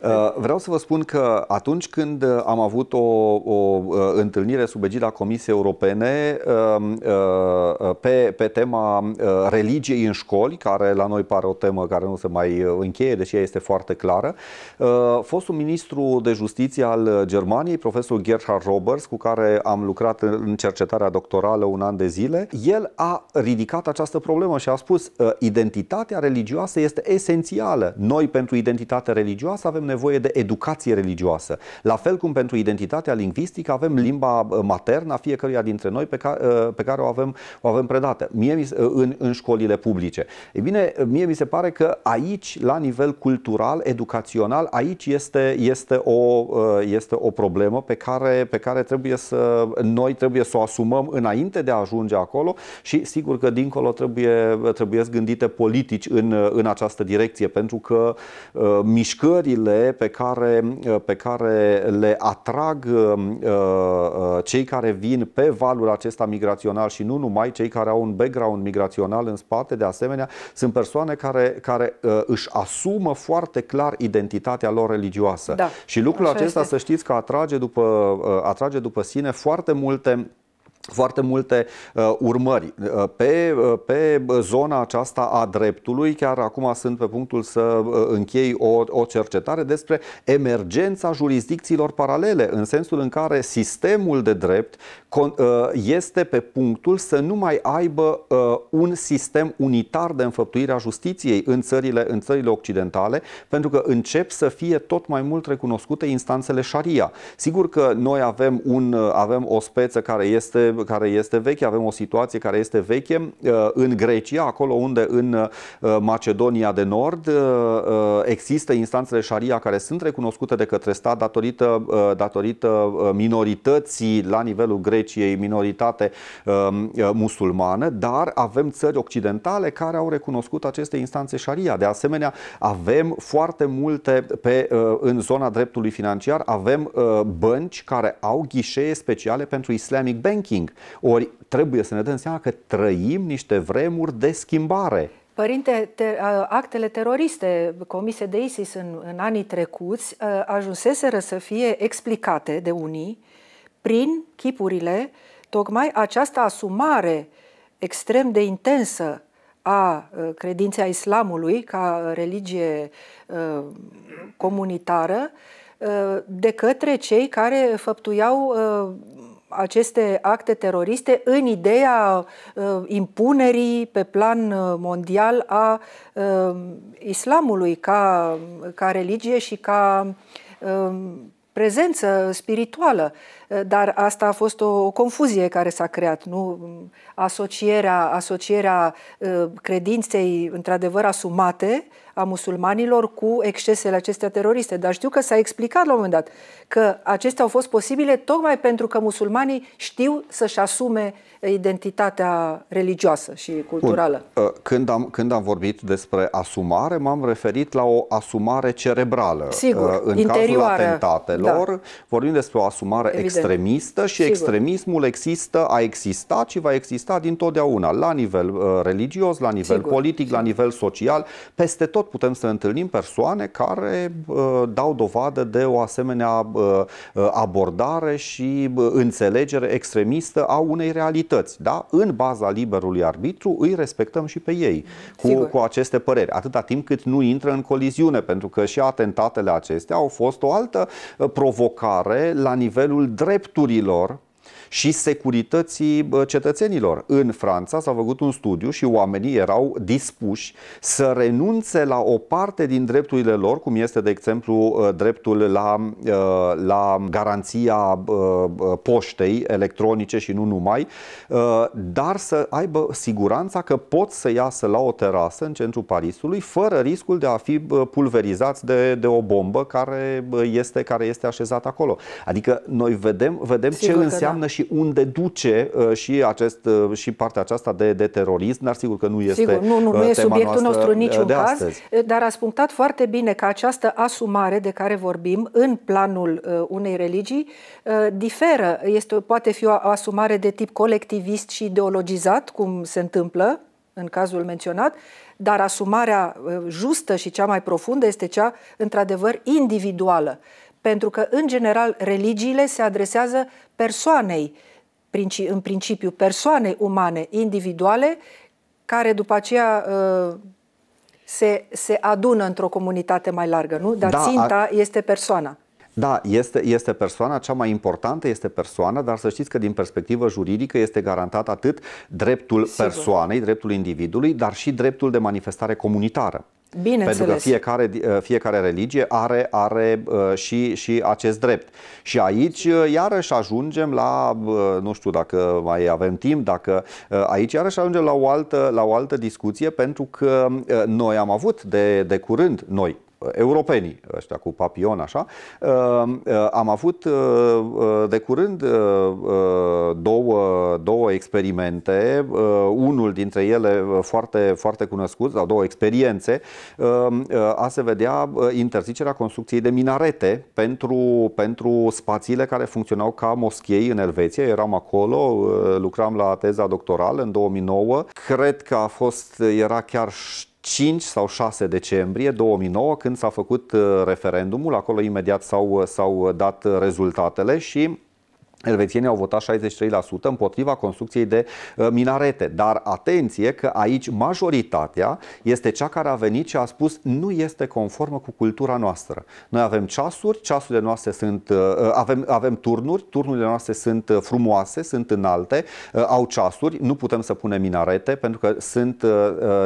Uh, vreau să vă spun că atunci când am avut o, o uh, întâlnire sub egida Comisiei Europene um, uh, pe, pe tema religiei în școli, care la noi pare o temă care nu se mai încheie, deși ea este foarte clară, fostul ministru de justiție al Germaniei, profesor Gerhard Roberts, cu care am lucrat în cercetarea doctorală un an de zile, el a ridicat această problemă și a spus identitatea religioasă este esențială. Noi pentru identitate religioasă avem nevoie de educație religioasă. La fel cum pentru identitatea lingvistică avem limba uh, maternă a fiecăruia dintre noi pe care, uh, pe care o, avem, o avem predată mie, uh, în, în școlile publice. E bine, mie mi se pare că aici, la nivel cultural, educațional, aici este, este, o, este o problemă pe care, pe care trebuie să, noi trebuie să o asumăm înainte de a ajunge acolo și sigur că dincolo trebuie, trebuie gândite politici în, în această direcție, pentru că uh, mișcările pe care, pe care le atrag uh, uh, cei care vin pe valul acesta migrațional și nu numai cei care au un background migrațional în spate, de asemenea, sunt persoane care, care uh, își asumă foarte clar identitatea lor religioasă. Da. Și lucrul Așa acesta, este. să știți că atrage după, atrage după sine foarte multe foarte multe uh, urmări. Uh, pe, uh, pe zona aceasta a dreptului, chiar acum sunt pe punctul să uh, închei o, o cercetare despre emergența jurisdicțiilor paralele, în sensul în care sistemul de drept con, uh, este pe punctul să nu mai aibă uh, un sistem unitar de înfăptuire a justiției în țările, în țările occidentale, pentru că încep să fie tot mai mult recunoscute instanțele șaria. Sigur că noi avem, un, avem o speță care este care este veche, avem o situație care este veche uh, în Grecia, acolo unde în uh, Macedonia de Nord uh, există instanțele șaria care sunt recunoscute de către stat datorită, datorită minorității la nivelul Greciei, minoritate musulmană, dar avem țări occidentale care au recunoscut aceste instanțe șaria. De asemenea, avem foarte multe pe, în zona dreptului financiar, avem bănci care au ghișee speciale pentru Islamic Banking bullying. Ori trebuie să ne dăm seama că trăim niște vremuri de schimbare. Părinte, te, actele teroriste comise de ISIS în, în anii trecuți ajunseseră să fie explicate de unii prin chipurile, tocmai această asumare extrem de intensă a credinței a islamului ca religie comunitară de către cei care făptuiau aceste acte teroriste în ideea uh, impunerii pe plan uh, mondial a uh, islamului ca, ca religie și ca uh, prezență spirituală. Uh, dar asta a fost o, o confuzie care s-a creat, nu? Asocierea, asocierea uh, credinței într-adevăr asumate a musulmanilor cu excesele acestea teroriste. Dar știu că s-a explicat la un moment dat că acestea au fost posibile tocmai pentru că musulmanii știu să-și asume identitatea religioasă și culturală. Uh, când am, când am vorbit despre asumare, m-am referit la o asumare cerebrală. Uh, Sigur, În interioară, cazul atentatelor, da. vorbim despre o asumare Evident. extremistă și Sigur. extremismul există, a existat și va exista dintotdeauna, la nivel uh, religios, la nivel Sigur. politic, Sigur. la nivel social, peste tot putem să întâlnim persoane care uh, dau dovadă de o asemenea uh, uh, abordare și înțelegere extremistă a unei realități. Da? În baza liberului arbitru îi respectăm și pe ei cu, cu aceste păreri, atâta timp cât nu intră în coliziune, pentru că și atentatele acestea au fost o altă provocare la nivelul drepturilor și securității cetățenilor. În Franța s-a făcut un studiu și oamenii erau dispuși să renunțe la o parte din drepturile lor, cum este, de exemplu, uh, dreptul la, uh, la garanția uh, poștei electronice și nu numai, dar să aibă siguranța că pot să iasă la o terasă în centrul Parisului fără riscul de a fi pulverizați de, de o bombă care este, care este așezată acolo. Adică noi vedem, vedem ce înseamnă da. și și unde duce uh, și, acest, uh, și partea aceasta de, de terorism, dar sigur că nu este sigur, nu, nu, nu uh, e subiectul nostru în niciun caz, astăzi. dar ați punctat foarte bine că această asumare de care vorbim în planul unei religii diferă. Este, poate fi o asumare de tip colectivist și ideologizat, cum se întâmplă în cazul menționat, dar asumarea justă și cea mai profundă este cea, într-adevăr, individuală pentru că, în general, religiile se adresează persoanei, în principiu, persoane umane, individuale, care după aceea uh, se, se adună într-o comunitate mai largă, nu? Dar da, ținta a... este persoana. Da, este, este persoana, cea mai importantă este persoana, dar să știți că din perspectivă juridică este garantat atât dreptul Sigur. persoanei, dreptul individului, dar și dreptul de manifestare comunitară. Bine Pentru înțeles. că fiecare, ă, fiecare religie are, are ă, și, și acest drept. Și aici ă, iarăși ajungem la, nu știu dacă mai avem timp, dacă aici iarăși ajungem la o altă, la o altă discuție, pentru că noi am avut de, de curând, noi, europenii ăștia cu papion așa, ehm, ehm, am avut ehm, de curând două, două experimente, unul dintre ele foarte, foarte cunoscut, sau două experiențe, a se vedea interzicerea construcției de minarete pentru, pentru spațiile care funcționau ca moschei în Elveția. Eram acolo, lucram la teza doctorală în 2009. Cred că a fost, era chiar 5 sau 6 decembrie 2009 când s-a făcut uh, referendumul, acolo imediat s-au, uh, s-au uh, dat rezultatele și Elvețienii au votat 63% împotriva construcției de ă, minarete. Dar atenție că aici majoritatea este cea care a venit și a spus nu este conformă cu cultura noastră. Noi avem ceasuri, ceasurile noastre sunt, ă, ă, avem, avem turnuri, turnurile noastre sunt frumoase, sunt înalte, au ceasuri, nu putem să punem minarete pentru că sunt,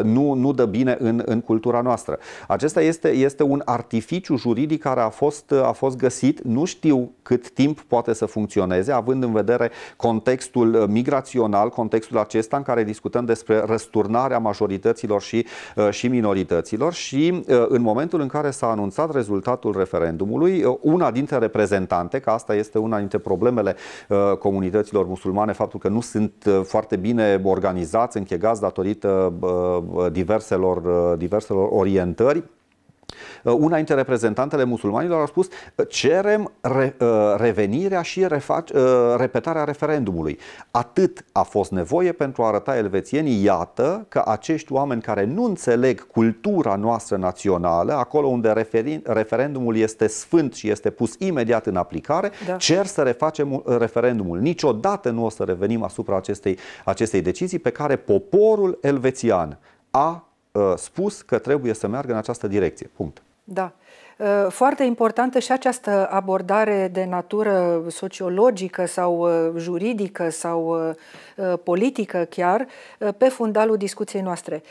nu, nu dă bine în, în cultura noastră. Acesta este, este un artificiu juridic care a fost, a fost găsit, nu știu cât timp poate să funcționeze abordeze, având în vedere contextul uh, migrațional, contextul acesta în care discutăm despre răsturnarea majorităților și, uh, și minorităților și uh, în momentul în care s-a anunțat rezultatul referendumului, una dintre reprezentante, că asta este una dintre problemele comunităților musulmane, faptul că nu sunt foarte bine organizați, închegați datorită diverselor, diverselor orientări, Uh, una dintre reprezentantele musulmanilor a spus uh, cerem re, uh, revenirea și refac, repetarea referendumului. Atât a fost nevoie pentru a arăta elvețienii, iată că acești oameni care nu înțeleg cultura noastră națională, acolo unde referin, referendumul este sfânt și este pus imediat în aplicare, da. cer să refacem referendumul. Niciodată nu o să revenim asupra acestei, acestei decizii pe care poporul elvețian a Uh, spus că trebuie să meargă în această direcție. Punct. Da. Uh, foarte importantă și această abordare de natură sociologică sau uh, juridică sau politică chiar pe fundalul discuției noastre.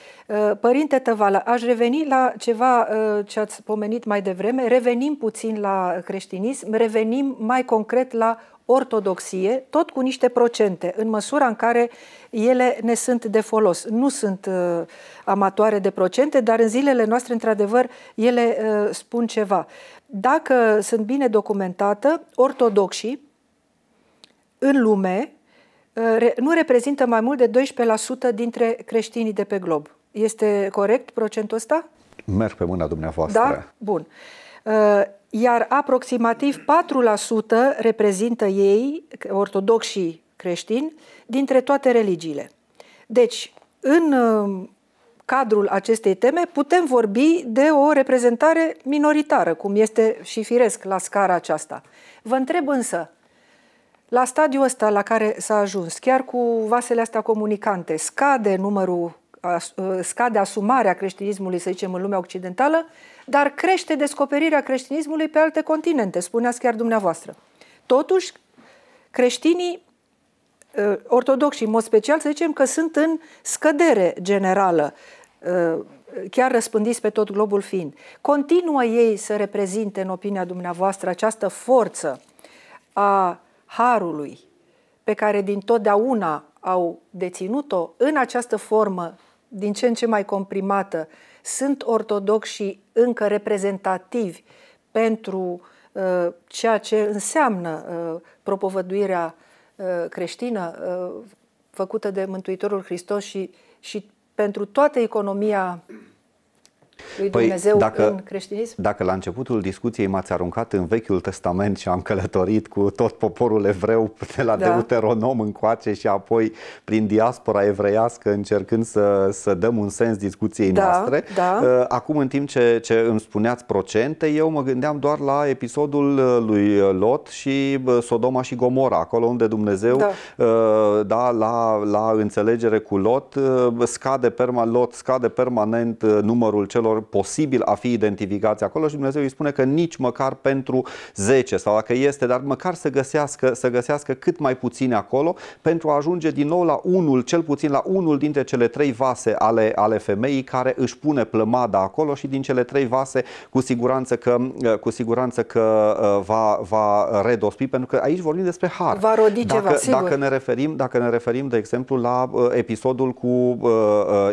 Părinte Tăvală, aș reveni la ceva ce ați pomenit mai devreme, revenim puțin la creștinism, revenim mai concret la ortodoxie, tot cu niște procente, în măsura în care ele ne sunt de folos. Nu sunt uh, amatoare de procente, dar în zilele noastre, într-adevăr, ele uh, spun ceva. Dacă sunt bine documentată, ortodoxii în lume uh, nu reprezintă mai mult de 12% dintre creștinii de pe glob. Este corect procentul ăsta? Merg pe mâna dumneavoastră. Da? Bun. Uh, iar aproximativ 4% reprezintă ei, ortodoxii creștini, dintre toate religiile. Deci, în uh, cadrul acestei teme putem vorbi de o reprezentare minoritară, cum este și firesc la scara aceasta. Vă întreb însă, la stadiul ăsta la care s-a ajuns, chiar cu vasele astea comunicante, scade numărul, uh, scade asumarea creștinismului, să zicem, în lumea occidentală, dar crește descoperirea creștinismului pe alte continente, spuneați chiar dumneavoastră. Totuși, creștinii uh, ortodoxi, în mod special, să zicem că sunt în scădere generală, uh, chiar răspândiți pe tot globul fiind. Continuă ei să reprezinte, în opinia dumneavoastră, această forță a harului pe care din totdeauna au deținut-o în această formă din ce în ce mai comprimată, sunt ortodoxi și încă reprezentativi pentru uh, ceea ce înseamnă uh, propovăduirea uh, creștină uh, făcută de Mântuitorul Hristos și, și pentru toată economia lui păi, Dumnezeu dacă, în creștinism? Dacă la începutul discuției m-ați aruncat în Vechiul Testament și am călătorit cu tot poporul evreu de la da. Deuteronom încoace și apoi prin diaspora evreiască încercând să, să dăm un sens discuției da, noastre, da. Uh, acum în timp ce, ce îmi spuneați procente, eu mă gândeam doar la episodul uh, lui uh, Lot și Sodoma și Gomora, acolo unde Dumnezeu da. Da, la, la înțelegere cu Lot scade, perma, Lot scade permanent numărul celor celor posibil a fi identificați acolo și Dumnezeu îi spune că nici măcar pentru 10 sau dacă este, dar măcar să găsească, să găsească cât mai puține acolo pentru a ajunge din nou la unul, cel puțin la unul dintre cele trei vase ale, ale femeii care își pune plămada acolo și din cele trei vase cu siguranță că, cu siguranță că ă, va, va redospi, pentru că aici vorbim despre har. Va rodi dacă, ceva, sigur. Dacă ne, referim, dacă ne referim, de exemplu, la ă, episodul cu uh,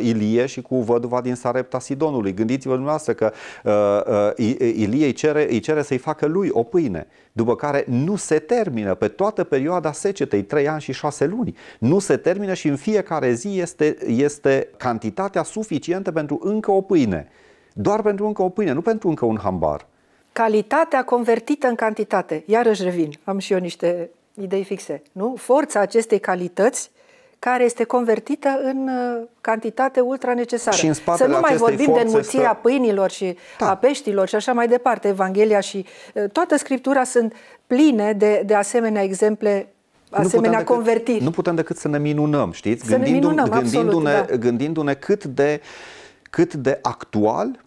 Ilie și cu văduva din Sarepta Sidonului, Gândiți-vă dumneavoastră că uh, uh, Ilie îi cere, îi cere să-i facă lui o pâine, după care nu se termină pe toată perioada secetei, 3 ani și 6 luni. Nu se termină și în fiecare zi este, este cantitatea suficientă pentru încă o pâine. Doar pentru încă o pâine, nu pentru încă un hambar. Calitatea convertită în cantitate. Iarăși revin, am și eu niște idei fixe. Nu? Forța acestei calități care este convertită în uh, cantitate ultra necesară. Și în să nu mai vorbim de înmulțirea stă... pâinilor și da. a peștilor și așa mai departe. Evanghelia și uh, toată Scriptura sunt pline de, de asemenea exemple asemenea nu decât, convertiri. Nu putem decât să ne minunăm, știți? Să gândindu- ne minunăm, gândindu-ne, absolut, da. gândindu-ne cât de, cât de actual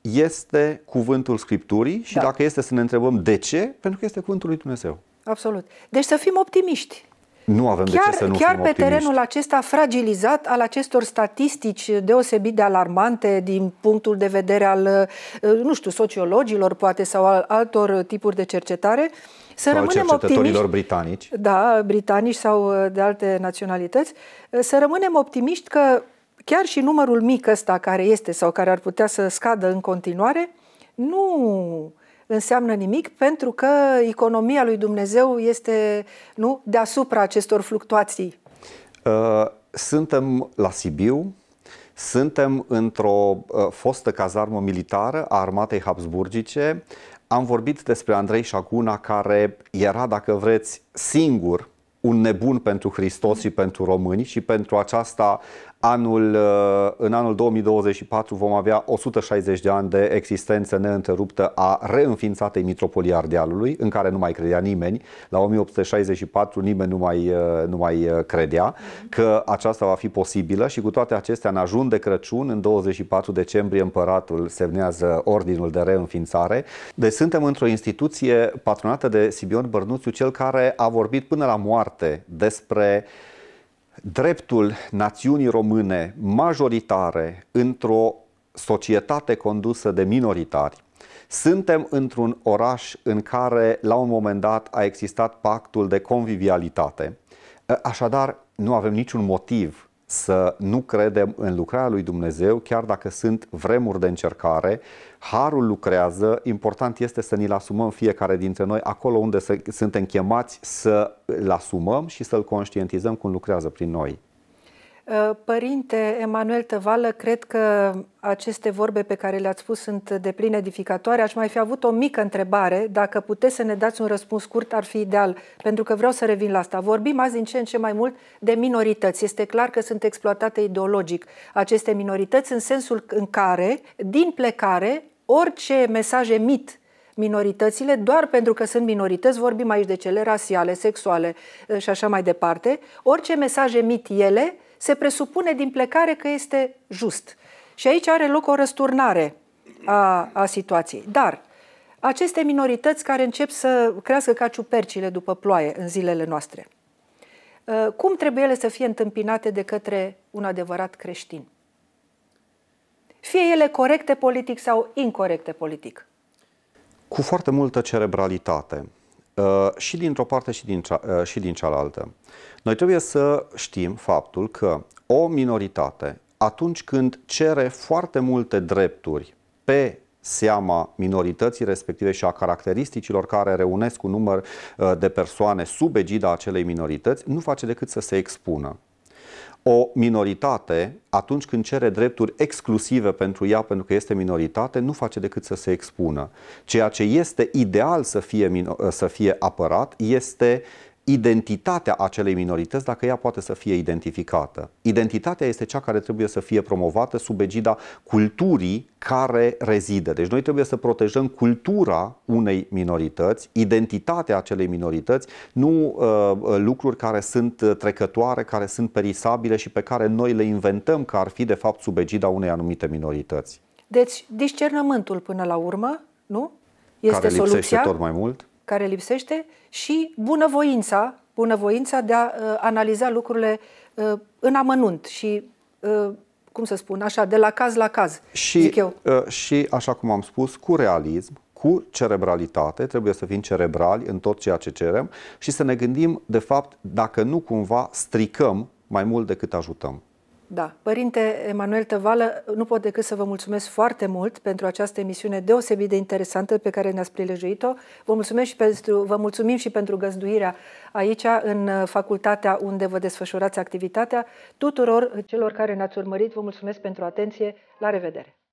este cuvântul Scripturii și da. dacă este să ne întrebăm de ce, pentru că este cuvântul lui Dumnezeu. Absolut. Deci să fim optimiști. Nu avem chiar, de ce să nu Chiar fim pe optimiști. terenul acesta fragilizat al acestor statistici deosebit de alarmante din punctul de vedere al, uh, nu știu, sociologilor poate sau al altor tipuri de cercetare, să sau rămânem optimiști, britanici. Da, britanici sau uh, de alte naționalități, uh, să rămânem optimiști că chiar și numărul mic ăsta care este sau care ar putea să scadă în continuare, nu înseamnă nimic pentru că economia lui Dumnezeu este nu deasupra acestor fluctuații. Uh, suntem la Sibiu, suntem într-o uh, fostă cazarmă militară a armatei Habsburgice. Am vorbit despre Andrei Șaguna, care era, dacă vreți, singur un nebun pentru Hristos și pentru români și pentru aceasta anul, uh, în anul 2024 vom avea 160 de ani de existență neîntreruptă a reînființatei Mitropolii Ardealului, în care nu mai credea nimeni. La 1864 nimeni nu mai, uh, nu mai uh, credea că aceasta va fi posibilă și cu toate acestea, în ajun de Crăciun, în 24 decembrie, împăratul semnează ordinul de reînființare. Deci suntem într-o instituție patronată de Sibion Bărnuțiu, cel care a vorbit până la moarte despre uh, dreptul națiunii române majoritare într-o societate condusă de minoritari. Suntem într-un oraș în care la un moment dat a existat pactul de convivialitate. Așadar, nu avem niciun motiv să nu credem în lucrarea lui Dumnezeu, chiar dacă sunt vremuri de încercare, harul lucrează, important este să ne l asumăm fiecare dintre noi acolo unde suntem chemați să-l asumăm și să-l conștientizăm cum lucrează prin noi. Ă, Părinte Emanuel Tăvală, cred că aceste vorbe pe care le-ați spus sunt de plin edificatoare. Aș mai fi avut o mică întrebare. Dacă puteți să ne dați un răspuns scurt, ar fi ideal, pentru că vreau să revin la asta. Vorbim azi din ce în ce mai mult de minorități. Este clar că sunt exploatate ideologic aceste minorități în sensul în care, din plecare, orice mesaj emit minoritățile, doar pentru că sunt minorități, vorbim aici de cele rasiale, sexuale ă, și așa mai departe, orice mesaj emit ele se presupune din plecare că este just. Și aici are loc o răsturnare a, a situației. Dar aceste minorități care încep să crească ca ciupercile după ploaie în zilele noastre, ă, cum trebuie ele să fie întâmpinate de către un adevărat creștin? Fie ele corecte politic sau incorrecte politic. Cu foarte multă cerebralitate. Uh, și dintr-o parte și din, cea, uh, și din cealaltă. Noi trebuie să știm faptul că o minoritate, atunci când cere foarte multe drepturi pe seama minorității respective și a caracteristicilor care reunesc un număr uh, de persoane sub egida acelei minorități, nu face decât să se expună o minoritate, atunci când cere drepturi exclusive pentru ea, pentru că este minoritate, nu face decât să se expună. Ceea ce este ideal să fie, să fie apărat este identitatea acelei minorități, dacă ea poate să fie identificată. Identitatea este cea care trebuie să fie promovată sub egida culturii care rezidă. Deci noi trebuie să protejăm cultura unei minorități, identitatea acelei minorități, nu uh, lucruri care sunt uh, trecătoare, care sunt perisabile și pe care noi le inventăm că ar fi de fapt sub egida unei anumite minorități. Deci discernământul până la urmă, nu? Este care lipsește soluția? tot mai mult care lipsește și bunăvoința, bunăvoința de a uh, analiza lucrurile uh, în amănunt și, uh, cum să spun, așa, de la caz la caz, și, zic eu. Uh, și, așa cum am spus, cu realism, cu cerebralitate, trebuie să fim cerebrali în tot ceea ce cerem și să ne gândim, de fapt, dacă nu cumva stricăm mai mult decât ajutăm. Da. Părinte Emanuel Tăvală, nu pot decât să vă mulțumesc foarte mult pentru această emisiune deosebit de interesantă pe care ne-ați prilejuit-o. Vă, vă mulțumim și pentru găzduirea aici, în uh, facultatea unde vă desfășurați activitatea. Tuturor celor care ne-ați urmărit, vă mulțumesc pentru atenție. La revedere!